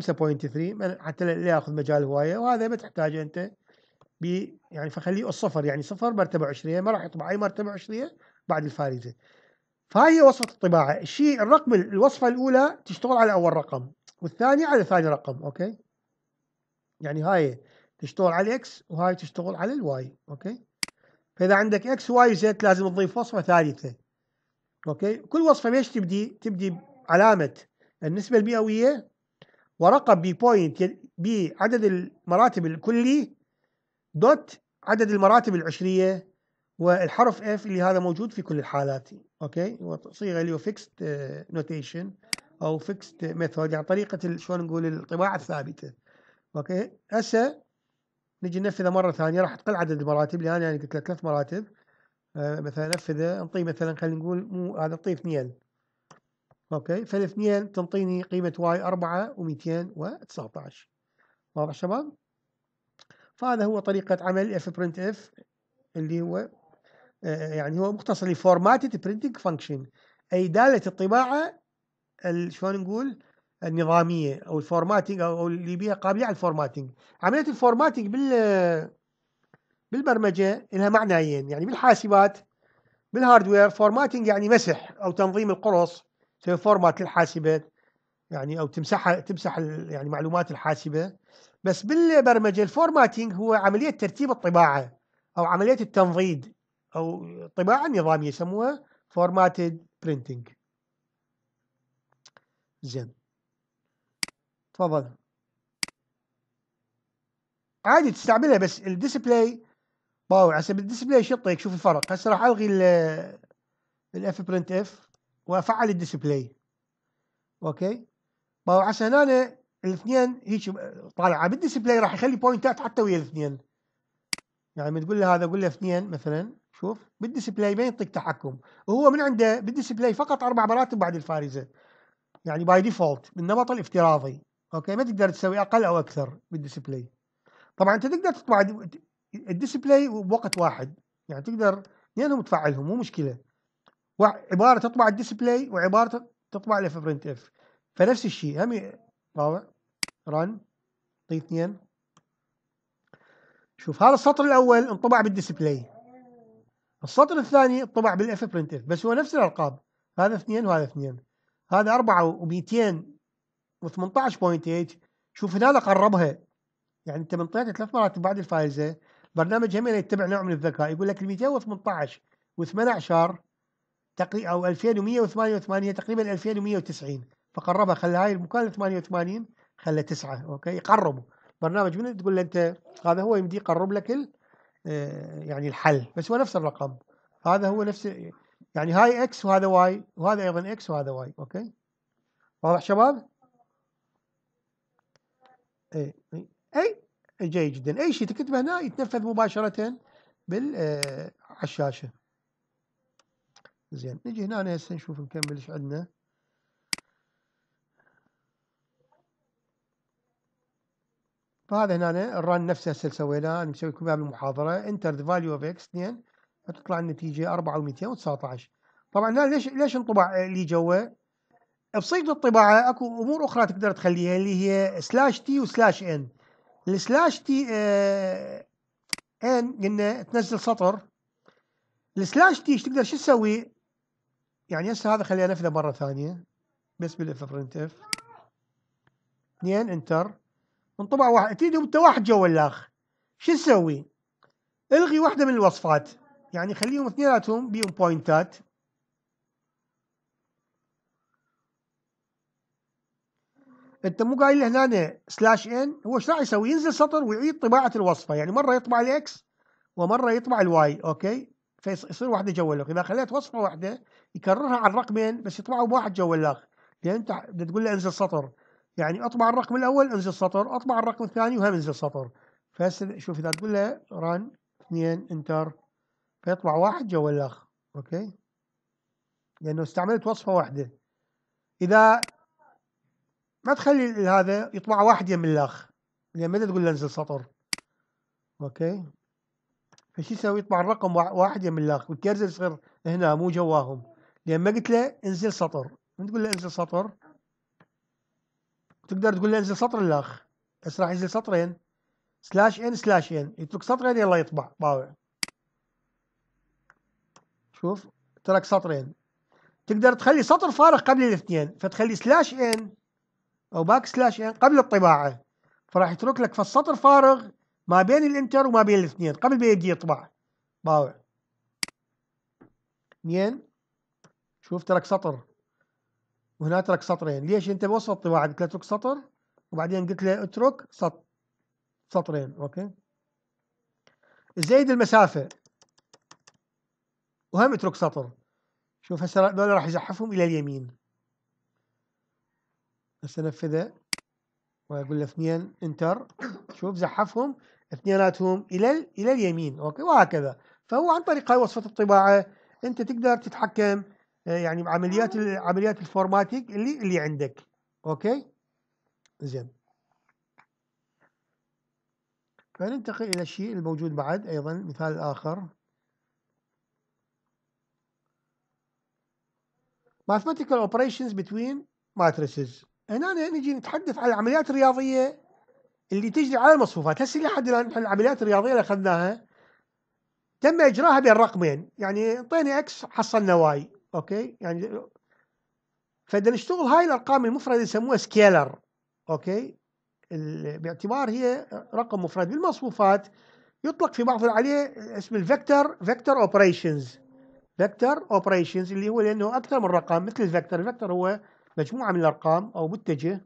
حتى لا ياخذ مجال هواية وهذا ما تحتاجه انت بي يعني فخليه الصفر يعني صفر مرتبة عشرية ما راح يطبع اي مرتبة عشرية بعد الفارزة فهي وصفة الطباعة الشيء الرقم الوصفة الأولى تشتغل على أول رقم والثانية على ثاني رقم أوكي يعني هاي تشتغل على الإكس وهاي تشتغل على الواي أوكي فإذا عندك إكس واي زد لازم تضيف وصفة ثالثة اوكي كل وصفه بايش تبدي تبدي علامه النسبه المئويه ورقم بي بوينت بي عدد المراتب الكلي دوت عدد المراتب العشريه والحرف اف اللي هذا موجود في كل الحالات اوكي هو صيغه اللي هو فيكست نوتيشن uh, او فيكست ميثود يعني طريقه شلون نقول الطباعه الثابته اوكي هسه نجي ننفذها مره ثانيه راح تقل عدد المراتب لان يعني قلت لك ثلاث مراتب آه، مثلا انفذه انطيه مثلا خلينا نقول مو هذا انطيه 2 اوكي فال 2 تنطيني قيمه واي 4 و219 واضح شباب فهذا هو طريقه عمل اف برنت اف اللي هو آه، يعني هو مختصر لفورماتد برنتنج فانكشن اي داله الطباعه شلون نقول النظاميه او الفورماتنج او اللي بيها قابليه على الفورماتنج عمليه الفورماتنج بال بالبرمجه لها معنيين يعني بالحاسبات بالهاردوير فورماتنج يعني مسح او تنظيم القرص تسوي فورمات للحاسبه يعني او تمسحها تمسح يعني معلومات الحاسبه بس بالبرمجه الفورماتنج هو عمليه ترتيب الطباعه او عمليه التنضيد او طباعه نظاميه يسموها فورماتد برينتنج زين تفضل عادي تستعملها بس الديسبلاي واو سبيل الديسبلاي شطيك شوف الفرق هسه راح الغي الاف برنت اف وافعل الديسبلاي اوكي واو عسى هنا الاثنين هيك طالعه بالديسبلاي راح يخلي بوينتات حتى ويا الاثنين يعني ما تقول له هذا قول له اثنين مثلا شوف بالديسبلاي ما يعطيك تحكم وهو من عنده بالديسبلاي فقط اربع مراتب بعد الفارزه يعني باي ديفولت بالنمط الافتراضي اوكي ما تقدر تسوي اقل او اكثر بالديسبلاي طبعا انت تقدر تطبع الديسبلاي بوقت واحد يعني تقدر اثنينهم تفعلهم مو مشكله عباره تطبع الديسبلاي وعباره تطبع الاف برنت اف فنفس الشيء هم طاوع رن طي اثنين شوف هذا السطر الاول انطبع بالديسبلاي السطر الثاني انطبع بالاف برنت اف بس هو نفس الارقام هذا اثنين وهذا اثنين هذا 4 و200 و18.8 شوف هنا قربها يعني انت من طلعت ثلاث مرات بعد الفايزه برنامج هم يتبع نوع من الذكاء يقول لك ال 218 و18 تقريبا او 2188 تقريبا 2190 فقربها خلى هاي المكان 88 خلى 9 اوكي يقربوا برنامج من تقول له انت هذا هو يمدي يقرب لك آه، يعني الحل بس هو نفس الرقم هذا هو نفس يعني هاي اكس وهذا واي وهذا ايضا اكس وهذا واي اوكي واضح شباب؟ اي اي جيد جدا أي شيء تكتبه هنا يتنفذ مباشرة بال آه، على الشاشة زين نجي هنا هسه نشوف نكمل ايش عندنا فهذا هنا الران نفسه هسه سويناه انا مسوي لكم اياه بالمحاضره انتر ذا فاليو اوف اكس 2 فتطلع النتيجه 4219 طبعا هنا ليش ليش انطبع اللي جوا؟ بصيغه الطباعه اكو امور اخرى تقدر تخليها اللي هي سلاش تي وسلاش ان السلاش تي آه ان قلنا تنزل سطر السلاش تي ايش تقدر شو تسوي يعني هسه هذا خلينا نفذه مره ثانيه بس بالاف برنت اف اثنين انتر انطبع واحد تريد انت واحد جوا الاخ شو تسوي؟ الغي واحده من الوصفات يعني خليهم اثنيناتهم بيهم بوينتات انت مو قايل له هنا سلاش ان هو ايش راح يسوي؟ ينزل سطر ويعيد طباعه الوصفه يعني مره يطبع الاكس ومره يطبع الواي اوكي فيصير واحده جوال اذا خليت وصفه واحده يكررها على الرقمين بس يطبعوا بواحد جوال لان يعني انت تقول له انزل سطر يعني اطبع الرقم الاول انزل سطر اطبع الرقم الثاني وهم انزل سطر فهسه شوف اذا تقول له ران اثنين انتر فيطبع واحد جوا الاخ اوكي لانه استعملت وصفه واحده اذا ما تخلي هذا يطبع واحد يم الاخ لان يعني ما تقول له انزل سطر اوكي فشو يسوي يطبع الرقم واحد يم الاخ والكرزل يصير هنا مو جواهم لان ما قلت له انزل سطر من تقول له انزل سطر تقدر تقول له انزل سطر الاخ بس راح ينزل سطرين سلاش ان سلاش ان يترك سطرين يلا يطبع باوع شوف ترك سطرين تقدر تخلي سطر فارغ قبل الاثنين فتخلي سلاش ان او باك سلاش ان قبل الطباعه فراح يترك لك في السطر فارغ ما بين الانتر وما بين الاثنين قبل ما يبدي يطبع باوع اثنين شوف ترك سطر وهنا ترك سطرين ليش انت بوسط الطباعه قلت له اترك سطر وبعدين قلت له اترك سطر سطرين اوكي زيد المسافه وهم اترك سطر شوف هسه دول راح يزحفهم الى اليمين بس انفذه واقول له اثنين انتر شوف زحفهم اثنيناتهم الى الى اليمين اوكي وهكذا فهو عن طريق هاي وصفه الطباعه انت تقدر تتحكم آه، يعني بعمليات عمليات الفورماتيك اللي اللي عندك اوكي زين فننتقل الى الشيء الموجود بعد ايضا مثال اخر mathematical operations between matrices هنا نجي نتحدث عن العمليات الرياضيه اللي تجري على المصفوفات هسه لحد الان احنا العمليات الرياضيه اللي اخذناها تم اجراها بين رقمين يعني اعطيني اكس حصلنا واي اوكي يعني فبدنا نشتغل هاي الارقام المفرده يسموها سكيلر اوكي باعتبار هي رقم مفرد بالمصفوفات يطلق في بعض عليه اسم الفيكتور فيكتور اوبريشنز فيكتور اوبريشنز اللي هو لانه اكثر من رقم مثل الفيكتور الفيكتور هو مجموعة من الأرقام أو متجه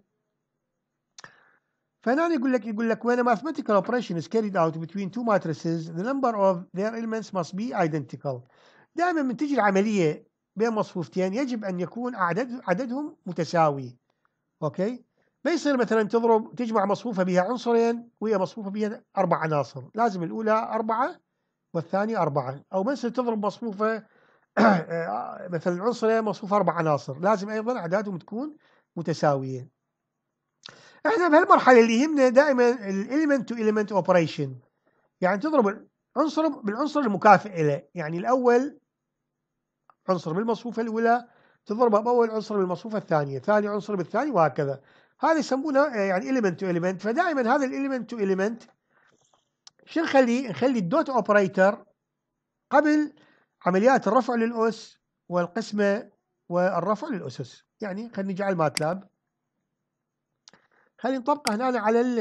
فهنا يقول لك يقول لك when a mathematical operation is carried out between two matrices the number of their elements must be identical دائما من تجي العملية بين مصفوفتين يجب أن يكون عدد عددهم متساوي أوكي ما يصير مثلا تضرب تجمع مصفوفة بها عنصرين وهي مصفوفة بها أربع عناصر لازم الأولى أربعة والثانية أربعة أو ما يصير تضرب مصفوفة آه، مثلا العنصر موصوف اربع عناصر لازم ايضا اعدادهم تكون متساويه احنا بهالمرحله اللي يهمنا دائما الاليمنت تو اليمنت اوبريشن يعني تضرب العنصر بالعنصر المكافئ له يعني الاول عنصر بالمصفوفه الاولى تضربه باول عنصر بالمصفوفه الثانيه ثاني عنصر بالثاني وهكذا هذا يسمونه آه، يعني اليمنت تو اليمنت فدائما هذا الاليمنت تو اليمنت شو نخلي نخلي الدوت اوبريتر قبل عمليات الرفع للأس والقسمة والرفع للأسس يعني خلينا نجي على ماتلاب خلينا نطبقه هنا على ال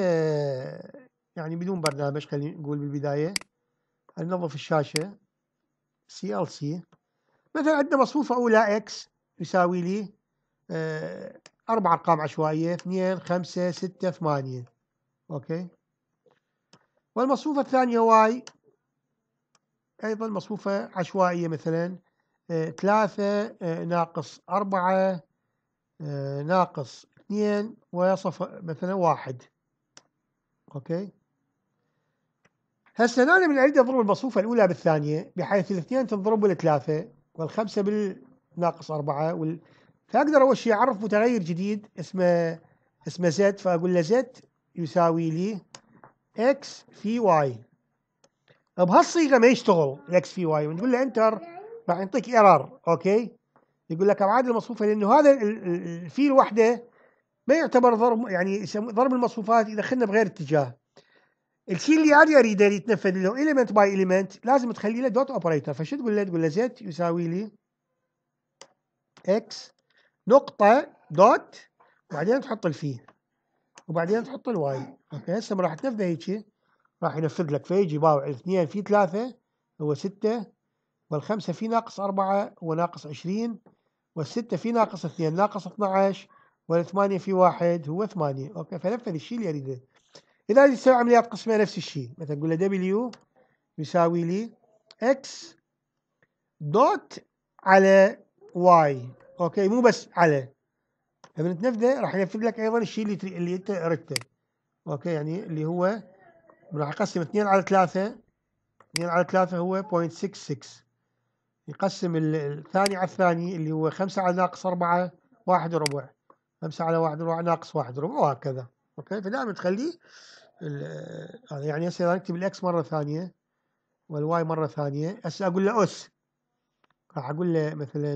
يعني بدون برنامج خلينا نقول بالبداية ننظف الشاشة سي ال سي مثلا عندنا مصفوفة أولى اكس يساوي لي آه، أربع أرقام عشوائية اثنين خمسة ستة ثمانية أوكي والمصفوفة الثانية واي أيضا مصفوفة عشوائية مثلا آه، ثلاثة آه، ناقص أربعة آه، ناقص اثنين وصف مثلا واحد أوكي هسه أنا من أريد أضرب المصفوفة الأولى بالثانية بحيث الاثنين تنضرب بالثلاثة والخمسة بالناقص أربعة وال... فأقدر أول شيء أعرف متغير جديد اسمه اسمه زد فأقول له زد يساوي لي اكس في واي بهالصيغه ما يشتغل الاكس في واي ونقول له انتر راح يعطيك ايرور اوكي يقول لك ابعاد المصفوفه لانه هذا الفي الوحده ما يعتبر ضرب يعني ضرب المصفوفات اذا دخلنا بغير اتجاه الشيء اللي انا اريده يتنفذ له element باي element لازم تخلي له دوت اوبريتور فشو تقول له؟ تقول له زد يساوي لي اكس نقطه دوت وبعدين تحط الفي وبعدين تحط الواي اوكي هسه راح تنفذه هيك راح ينفذ لك فيجي باوع الاثنين في ثلاثة هو ستة والخمسة في ناقص أربعة هو ناقص عشرين والستة في ناقص اثنين ناقص 12 والثمانية في واحد هو ثمانية أوكي فنفذ الشيء اللي أريده إذا أريد أسوي عمليات قسمة نفس الشيء مثلا أقول له دبليو يساوي لي اكس دوت على واي أوكي مو بس على لما تنفذه راح ينفذ لك أيضا الشيء اللي اللي أنت أردته أوكي يعني اللي هو راح اقسم 2 على 3 2 على 3 هو 0.66 يقسم الثاني على الثاني اللي هو 5 على ناقص 4 1 ربع 5 على 1 ربع ناقص 1 ربع وهكذا اوكي فدائما تخليه هذا يعني هسه اذا نكتب الاكس مره ثانيه والواي مره ثانيه هسه اقول له اس راح اقول له مثلا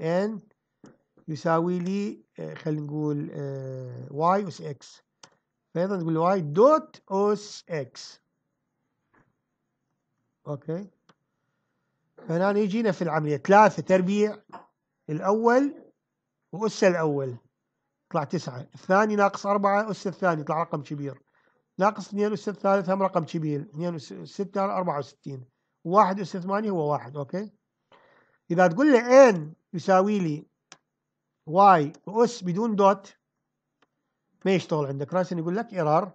ان آه، يساوي لي آه، خلينا نقول واي اس اكس فهنا تقول له واي دوت أوس إكس أوكي فهنا يجينا في العملية ثلاثة تربيع الأول وأس الأول يطلع تسعة الثاني ناقص أربعة أس الثاني يطلع رقم كبير ناقص اثنين أس الثالث هم رقم كبير اثنين أس ستة أربعة وستين واحد أس ثمانية هو واحد أوكي إذا تقول له n يساوي لي y وأس بدون دوت ما يشتغل عندك راسا يقول لك ايرار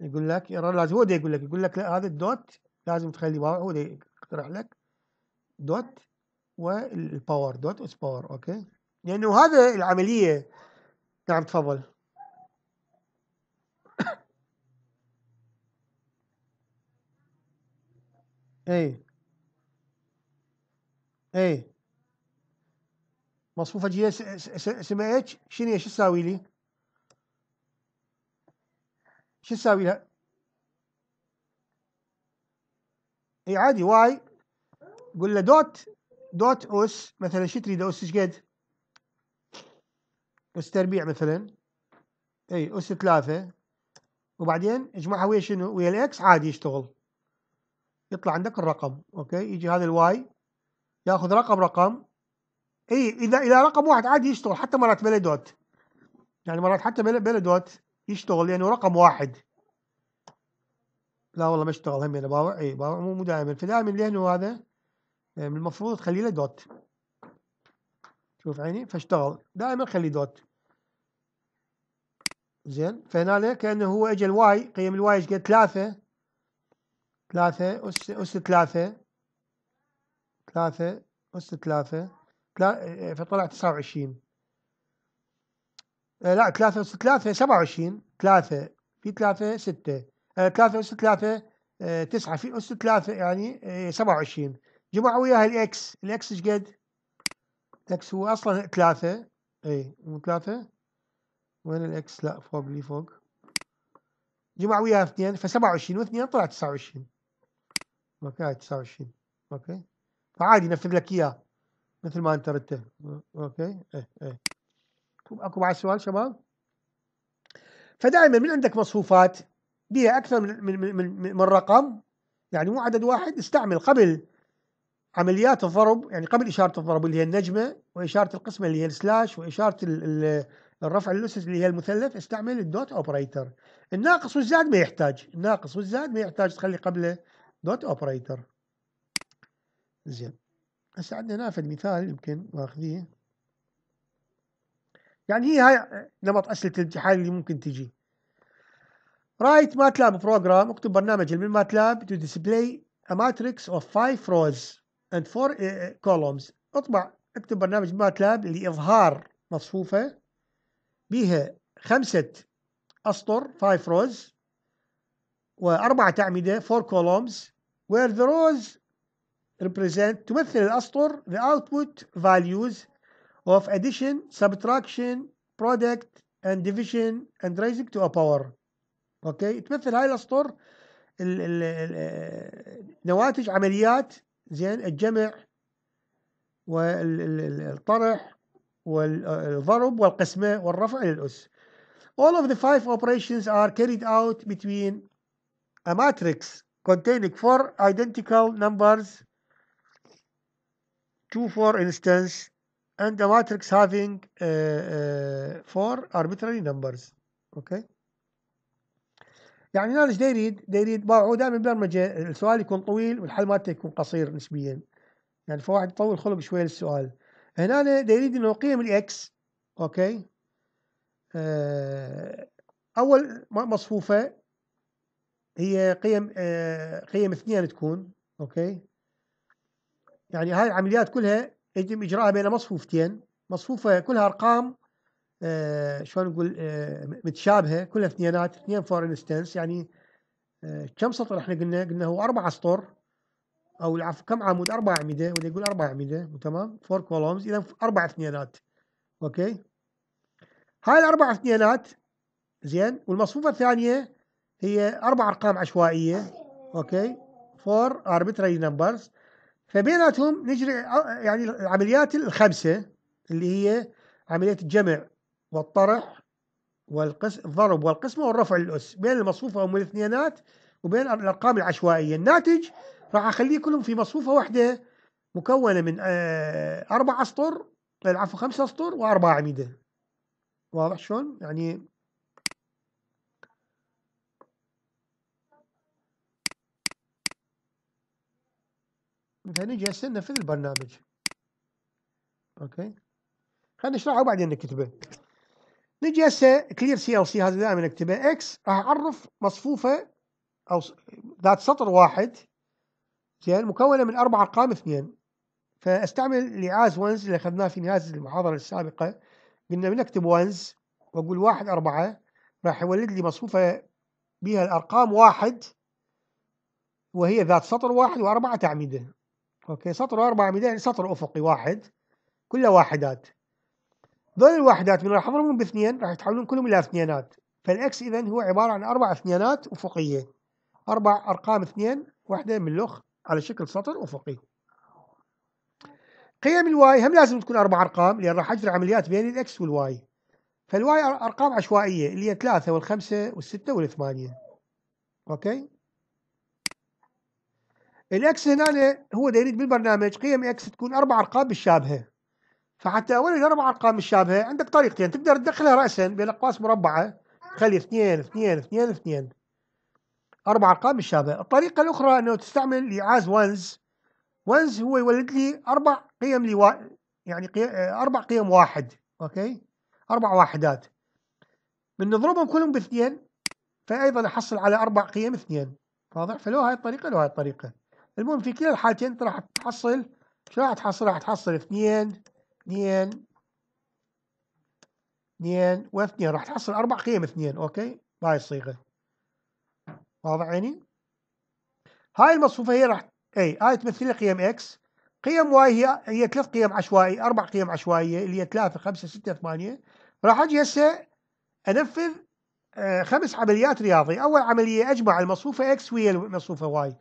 يقول لك ايرار لازم هو يقول لك يقول لك لا هذا الدوت لازم تخلي باور هو يقترح لك دوت والباور دوت اس باور اوكي لانه هذا العمليه نعم تفضل اي (coughs) اي إيه. مصفوفه جي اس اس اس ام اتش شنو شو تساوي لي؟ شو تساوي لها؟ اي عادي واي قول له دوت دوت اس مثلا شو تريد اس ايش قد؟ اس تربيع مثلا اي اس ثلاثة وبعدين اجمعها ويا شنو؟ ويا الاكس عادي يشتغل يطلع عندك الرقم اوكي يجي هذا الواي ياخذ رقم رقم اي اذا الى رقم واحد عادي يشتغل حتى مرات بلا دوت يعني مرات حتى بلا دوت يشتغل لانه يعني رقم واحد لا والله ما اشتغل هم باوع اي باوع مو دائما فدائما لانه هذا يعني المفروض تخلي له دوت شوف عيني فاشتغل دائما خلي دوت زين فهنا كانه هو اجى الواي قيم الواي ايش قد ثلاثة ثلاثة أس أس ثلاثة ثلاثة أس ثلاثة إيه، فطلع 29 آه، لا 3 اس 3 27 3 في 3 6 3 أس 3 9 في أس 3 يعني 27 آه، جمعوا وياها الإكس الإكس إيش قد؟ الإكس هو أصلا 3 أي مو 3 وين الإكس؟ لا فوق لي فوق جمعوا وياها 2 ف 27 و2 طلع 29 اوكي هاي 29 اوكي فعادي نفذ لك اياه مثل ما انت ردته اوكي ايه ايه اكو بعد سؤال شباب فدائما من عندك مصفوفات بها اكثر من من من, من رقم يعني مو عدد واحد استعمل قبل عمليات الضرب يعني قبل اشاره الضرب اللي هي النجمه واشاره القسمه اللي هي السلاش واشاره الرفع الاسس اللي هي المثلث استعمل الدوت اوبريتر الناقص والزائد ما يحتاج الناقص والزائد ما يحتاج تخلي قبله دوت اوبريتر زين هسه عندنا هنا مثال يمكن ماخذيه يعني هي هاي نمط اسئله الامتحان اللي ممكن تجي رايت ماتلاب بروجرام اكتب برنامج من ماتلاب تو ديسبلاي a matrix of 5 روز and 4 كولومز eh, eh, اطبع اكتب برنامج ماتلاب لاظهار مصفوفه بها خمسه اسطر 5 روز واربعه اعمده 4 كولومز where the rows represent تمثل الاسطر the output values of addition, subtraction, product and division and raising to a power اوكي تمثل هاي الاسطر ال ال ال نواتج عمليات زين الجمع والطرح والضرب والقسمة والرفع للأس All of the five operations are carried out between a matrix containing four identical numbers two for instance and the matrix having uh, uh, four arbitrary numbers اوكي okay. يعني هنا ايش يريد يريد هو دائما برمجه السؤال يكون طويل والحل مالته يكون قصير نسبيا يعني فواحد يطول خلق شويه للسؤال هنا يريد انه قيم الاكس اوكي آه اول مصفوفه هي قيم آه قيم اثنين تكون اوكي يعني هاي العمليات كلها يتم إجراءها بين مصفوفتين مصفوفة كلها أرقام آه، شلون نقول آه، متشابهة كلها اثنينات اثنين فور انستنس يعني آه، كم سطر احنا قلنا قلنا هو أربع أسطر أو العفو كم عمود أربع أعمدة ولا يقول أربع أعمدة تمام فور كولومز إذا أربع اثنينات أوكي هاي الأربع اثنينات زين والمصفوفة الثانية هي أربع أرقام عشوائية أوكي فور اربيتري نمبرز فبيناتهم نجري يعني العمليات الخمسه اللي هي عمليه الجمع والطرح والقسم الضرب والقسمه والرفع للاس بين المصفوفه هم الاثنينات وبين الارقام العشوائيه الناتج راح اخليه كلهم في مصفوفه واحده مكونه من آه، اربع اسطر آه، عفوا خمسه اسطر واربع اعمده واضح شلون؟ يعني مثلا فهنيجي هسه ننفذ البرنامج اوكي خلينا نشرحه وبعدين نكتبه نجي هسه كلير سي او سي هذا دائما اكتبه اكس راح اعرف مصفوفه او ذات سطر واحد زين مكونه من اربع ارقام اثنين فاستعمل از ونز اللي اخذناه في نهايه المحاضره السابقه قلنا بنكتب ونز واقول واحد اربعه راح يولد لي مصفوفه بها الارقام واحد وهي ذات سطر واحد واربعه تعميده اوكي سطر أربعة ميدان سطر أفقي واحد كلها واحدات ذول الواحدات من راح أضربهم باثنين راح يتحولون كلهم إلى اثنينات فالإكس إذا هو عبارة عن أربع اثنينات أفقية أربع أرقام اثنين واحدة من لخ على شكل سطر أفقي قيم الواي هم لازم تكون أربع أرقام لأن راح أجري عمليات بين الإكس والواي فالواي أرقام عشوائية اللي هي ثلاثة والخمسة والستة والثمانية أوكي الاكس هنا هو دا يريد بالبرنامج قيم اكس تكون اربع ارقام بالشابهه فحتى اولد اربع ارقام الشابهه عندك طريقتين تقدر تدخلها راسا بالاقواس مربعه تخلي اثنين اثنين اثنين اثنين اربع ارقام بالشابهه الطريقه الاخرى انه تستعمل لعاز ونز ونز هو يولد لي اربع قيم لوا... يعني قي... آه، اربع قيم واحد اوكي اربع واحدات من نضربهم كلهم باثنين فايضا احصل على اربع قيم اثنين واضح فلو هاي الطريقه لو هاي الطريقه المهم في كلا الحالتين انت راح تحصل شو راح تحصل؟ راح تحصل اثنين اثنين اثنين واثنين راح تحصل اربع قيم اثنين اوكي بهاي الصيغه واضح عيني؟ هاي المصفوفه هي راح اي هاي تمثل لي قيم اكس قيم واي هي هي ثلاث قيم عشوائي اربع قيم عشوائيه اللي هي ثلاثه خمسه سته ثمانيه راح اجي هسه انفذ آه، خمس عمليات رياضيه اول عمليه اجمع المصفوفه اكس ويا المصفوفه واي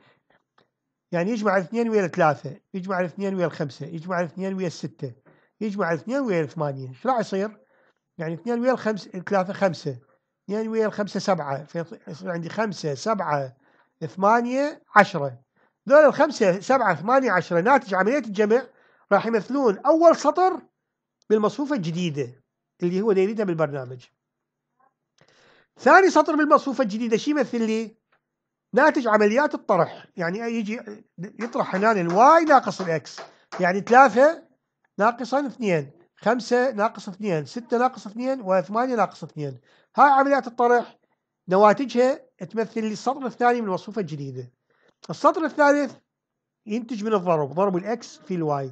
يعني يجمع الاثنين ويا الثلاثة يجمع الاثنين ويا الخمسة يجمع الاثنين ويا الستة يجمع الاثنين ويا الثمانية ايش راح يصير؟ يعني اثنين ويا الخمسة الثلاثة خمسة اثنين ويا الخمسة سبعة فيصير عندي خمسة سبعة ثمانية عشرة ذول الخمسة سبعة ثمانية عشرة ناتج عملية الجمع راح يمثلون أول سطر بالمصفوفة الجديدة اللي هو يريدها بالبرنامج ثاني سطر بالمصفوفة الجديدة شو يمثل لي؟ ناتج عمليات الطرح يعني يجي يطرح هنا الواي ناقص الاكس يعني ثلاثة ناقصا اثنين خمسة ناقص اثنين ستة ناقص اثنين وثمانية ناقص اثنين هاي عمليات الطرح نواتجها تمثل لي السطر الثاني من الوصفة الجديدة السطر الثالث ينتج من الضرب ضرب الاكس في الواي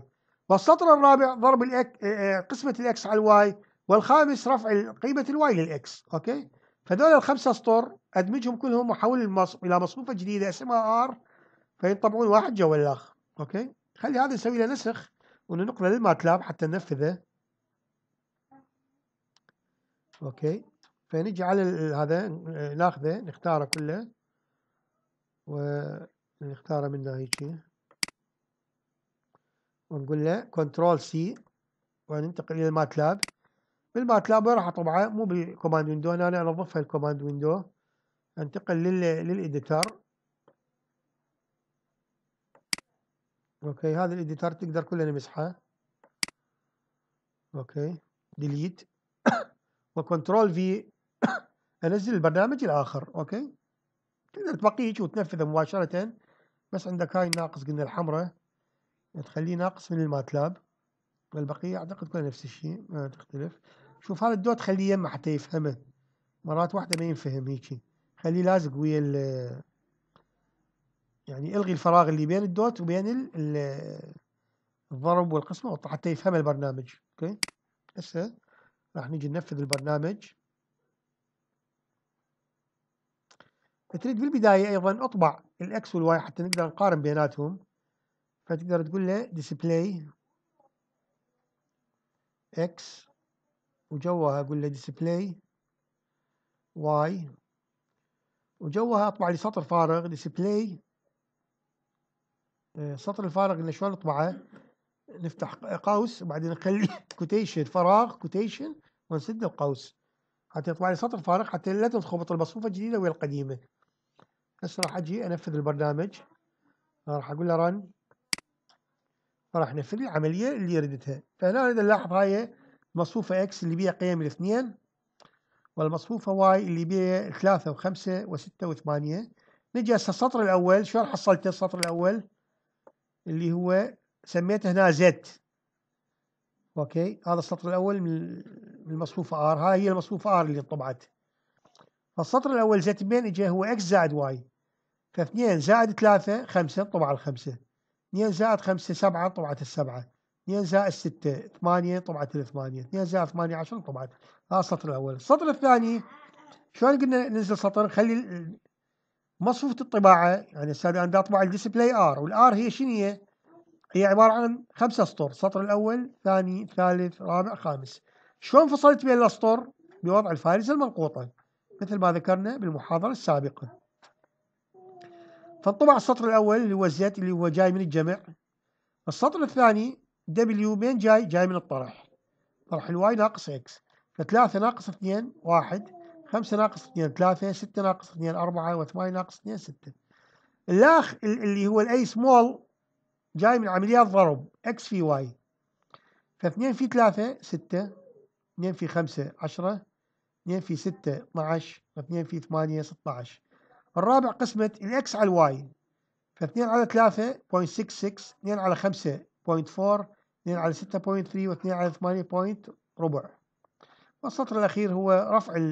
والسطر الرابع ضرب الأك... آه، آه، قسمة الاكس على الواي والخامس رفع قيمة الواي للاكس اوكي فدول الخمسة اسطر أدمجهم كلهم وأحول إلى مصفوفة جديدة اسمها آر فينطبعون واحد جوا الآخر أوكي خلي هذا نسوي له نسخ وننقله للماتلاب حتى ننفذه أوكي فنجي على هذا ناخذه نختاره كله ونختاره من هيك ونقول له كنترول سي وننتقل إلى الماتلاب بالماتلاب راح اطبعه مو بالكوماند ويندو انا انظفها الكوماند ويندو انتقل لل للاديتر اوكي هذا الاديتر تقدر كله نمسحه اوكي ديليت (coughs) وكنترول في (coughs) انزل البرنامج الاخر اوكي تقدر تبقيه هيك وتنفذه مباشره بس عندك هاي الناقص قلنا الحمراء تخليه ناقص من الماتلاب والبقيه اعتقد كلها نفس الشيء ما تختلف شوف هذا الدوت خليه يمه حتى يفهمه مرات واحدة ما ينفهم هيك خليه لازق ويا ال يعني الغي الفراغ اللي بين الدوت وبين ال الضرب والقسمة حتى يفهم البرنامج اوكي هسه راح نجي ننفذ البرنامج تريد بالبداية ايضا اطبع الاكس والواي حتى نقدر نقارن بيناتهم فتقدر تقول له display x وجوها اقول له ديسبلاي واي وجوها اطبع لي سطر فارغ ديسبلاي السطر آه، الفارغ اللي شلون نطبعه نفتح قوس وبعدين نخلي كوتيشن (laughs) فراغ كوتيشن ونسد القوس حتى يطبع لي سطر فارغ حتى لا تنخبط المصفوفه الجديده ويا القديمه هسه راح اجي انفذ البرنامج راح اقول له رن فراح ينفذ لي العمليه اللي ردتها فهنا نلاحظ هاي المصفوفة X اللي بيها قيم الاثنين والمصفوفة Y اللي بيها ثلاثة وخمسة وستة وثمانية نجي هسه السطر الأول شلون نعم. حصلته السطر الأول اللي هو سميته هنا Z أوكي هذا السطر الأول من المصفوفة R هاي هي المصفوفة R اللي طبعت فالسطر الأول Z بين إجا هو X زائد Y فاثنين زائد ثلاثة خمسة طبع الخمسة اثنين زائد خمسة سبعة طبعت السبعة 2 زائد 6 8 طبعت ال 8 2 زائد 8 10 طبعت هذا السطر الاول السطر الثاني شلون قلنا ننزل سطر خلي مصفوفه الطباعه يعني هسه انا اطبع الديسبلاي ار والار هي شنو هي؟ هي عباره عن خمسه اسطر السطر الاول ثاني ثالث رابع خامس شلون فصلت بين الاسطر؟ بوضع الفارزه المنقوطه مثل ما ذكرنا بالمحاضره السابقه فانطبع السطر الاول اللي هو زيت اللي هو جاي من الجمع السطر الثاني دبليو مين جاي جاي من الطرح طرح الواي ناقص اكس فثلاثة ناقص اثنين واحد خمسة ناقص اثنين ثلاثة ستة ناقص اثنين أربعة وثمانية ناقص اثنين ستة الأخ اللي هو الأي سمول جاي من عمليات ضرب اكس في واي فاثنين في ثلاثة ستة اثنين في خمسة عشرة اثنين في ستة 12 ف2 في ثمانية 16 الرابع قسمة الاكس على الواي فاثنين على ثلاثة 0.66 اثنين على خمسة 4 2 على 6.3 و2 على 8 بوينت ربع والسطر الأخير هو رفع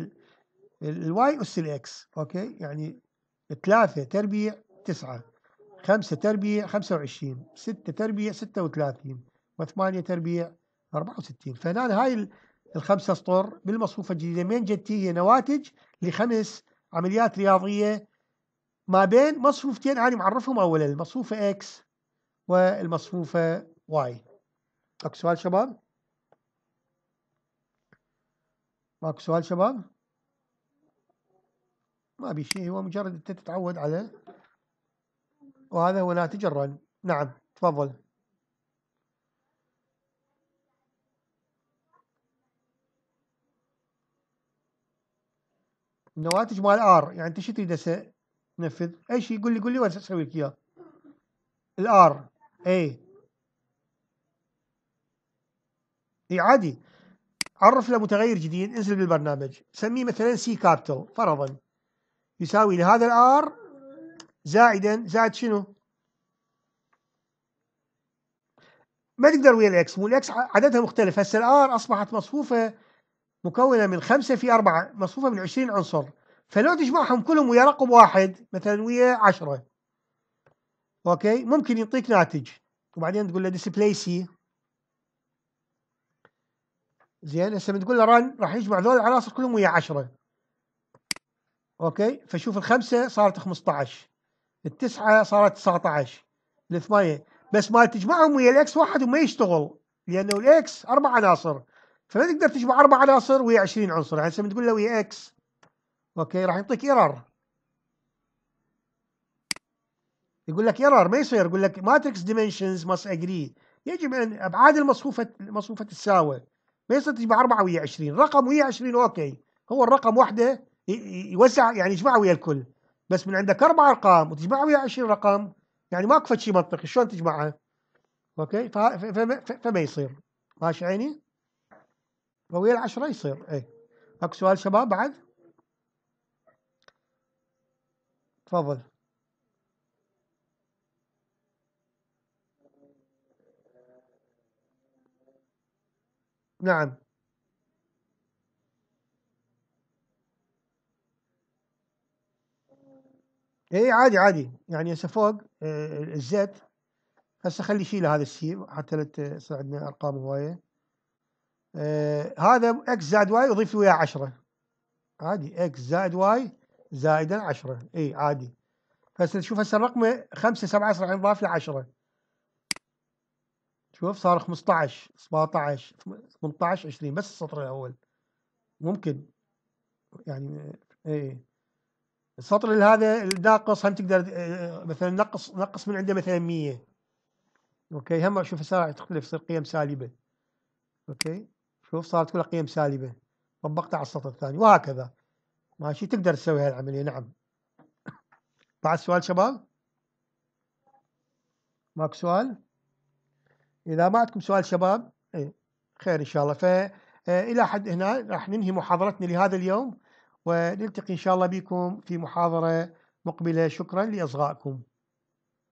الواي أس الإكس أوكي يعني 3 تربيع 9 5 تربيع 25 6 تربيع 36 و8 تربيع 64 فهنا هاي الخمسة سطور بالمصفوفة الجديدة من جت هي نواتج لخمس عمليات رياضية ما بين مصفوفتين أنا معرفهم أولا المصفوفة إكس والمصفوفة Y ماكو سؤال شباب ماكو سؤال شباب ما بي شيء هو مجرد انت تتعود على وهذا هو ناتج الرن نعم تفضل النواتج مال ار يعني انت شو تريد هسه تنفذ اي شيء قول لي قول لي اسوي لك اياه الار ايه اي عادي عرف له متغير جديد انزل بالبرنامج سميه مثلا سي كابيتال فرضا يساوي لهذا الار زائدا زائد شنو؟ ما تقدر ويا الاكس مو الاكس عددها مختلف هسه الار اصبحت مصفوفه مكونه من خمسه في اربعه مصفوفه من 20 عنصر فلو تجمعهم كلهم ويا رقم واحد مثلا ويا 10 اوكي ممكن يعطيك ناتج وبعدين تقول له ديسبلاي سي زين هسه بتقول له رن راح يجمع ذول العناصر كلهم ويا 10 اوكي فشوف الخمسه صارت 15 التسعه صارت 19 الثمانيه بس ما تجمعهم ويا الاكس واحد وما يشتغل لانه الاكس اربع عناصر فما تقدر تجمع اربع عناصر ويا 20 عنصر هسه بتقول له ويا اكس اوكي راح يعطيك ايرور يقول لك ايرور ما يصير يقول لك ماتريكس ديمنشنز ماست اجري يجب ان ابعاد المصفوفه المصفوفه تساوي ما يصير تجمع 4 ويا 20 رقم ويا 20 اوكي هو الرقم وحده يوسع يعني يجمع ويا الكل بس من عندك اربع ارقام وتجمع ويا 20 رقم يعني ماكو شيء منطقي شلون تجمعها اوكي فما يصير ماشي عيني ويا العشرة يصير اي اكو سؤال شباب بعد تفضل نعم إي عادي عادي يعني هسه فوق آه، الزيت هسه خلي شيله هذا السي حتى لا تصير عندنا ارقام هوايه آه هذا اكس زائد واي اضيف وياه 10 عادي اكس زائد واي زائدا 10 اي عادي هسه نشوف هسه الرقم 5 7 راح نضاف له 10 شوف صار 15 17 18 20 بس السطر الاول ممكن يعني ايه السطر هذا الناقص هم تقدر آه، مثلا نقص نقص من عنده مثلا 100 اوكي هم شوف ساعة تختلف تصير قيم سالبه اوكي شوف صارت كلها قيم سالبه طبقتها على السطر الثاني وهكذا ماشي تقدر تسوي هالعمليه نعم بعد سؤال شباب ماك سؤال اذا ما عندكم سؤال شباب إيه، خير ان شاء الله فالى إيه، حد هنا راح ننهي محاضرتنا لهذا اليوم ونلتقي ان شاء الله بكم في محاضره مقبله شكرا لاصغائكم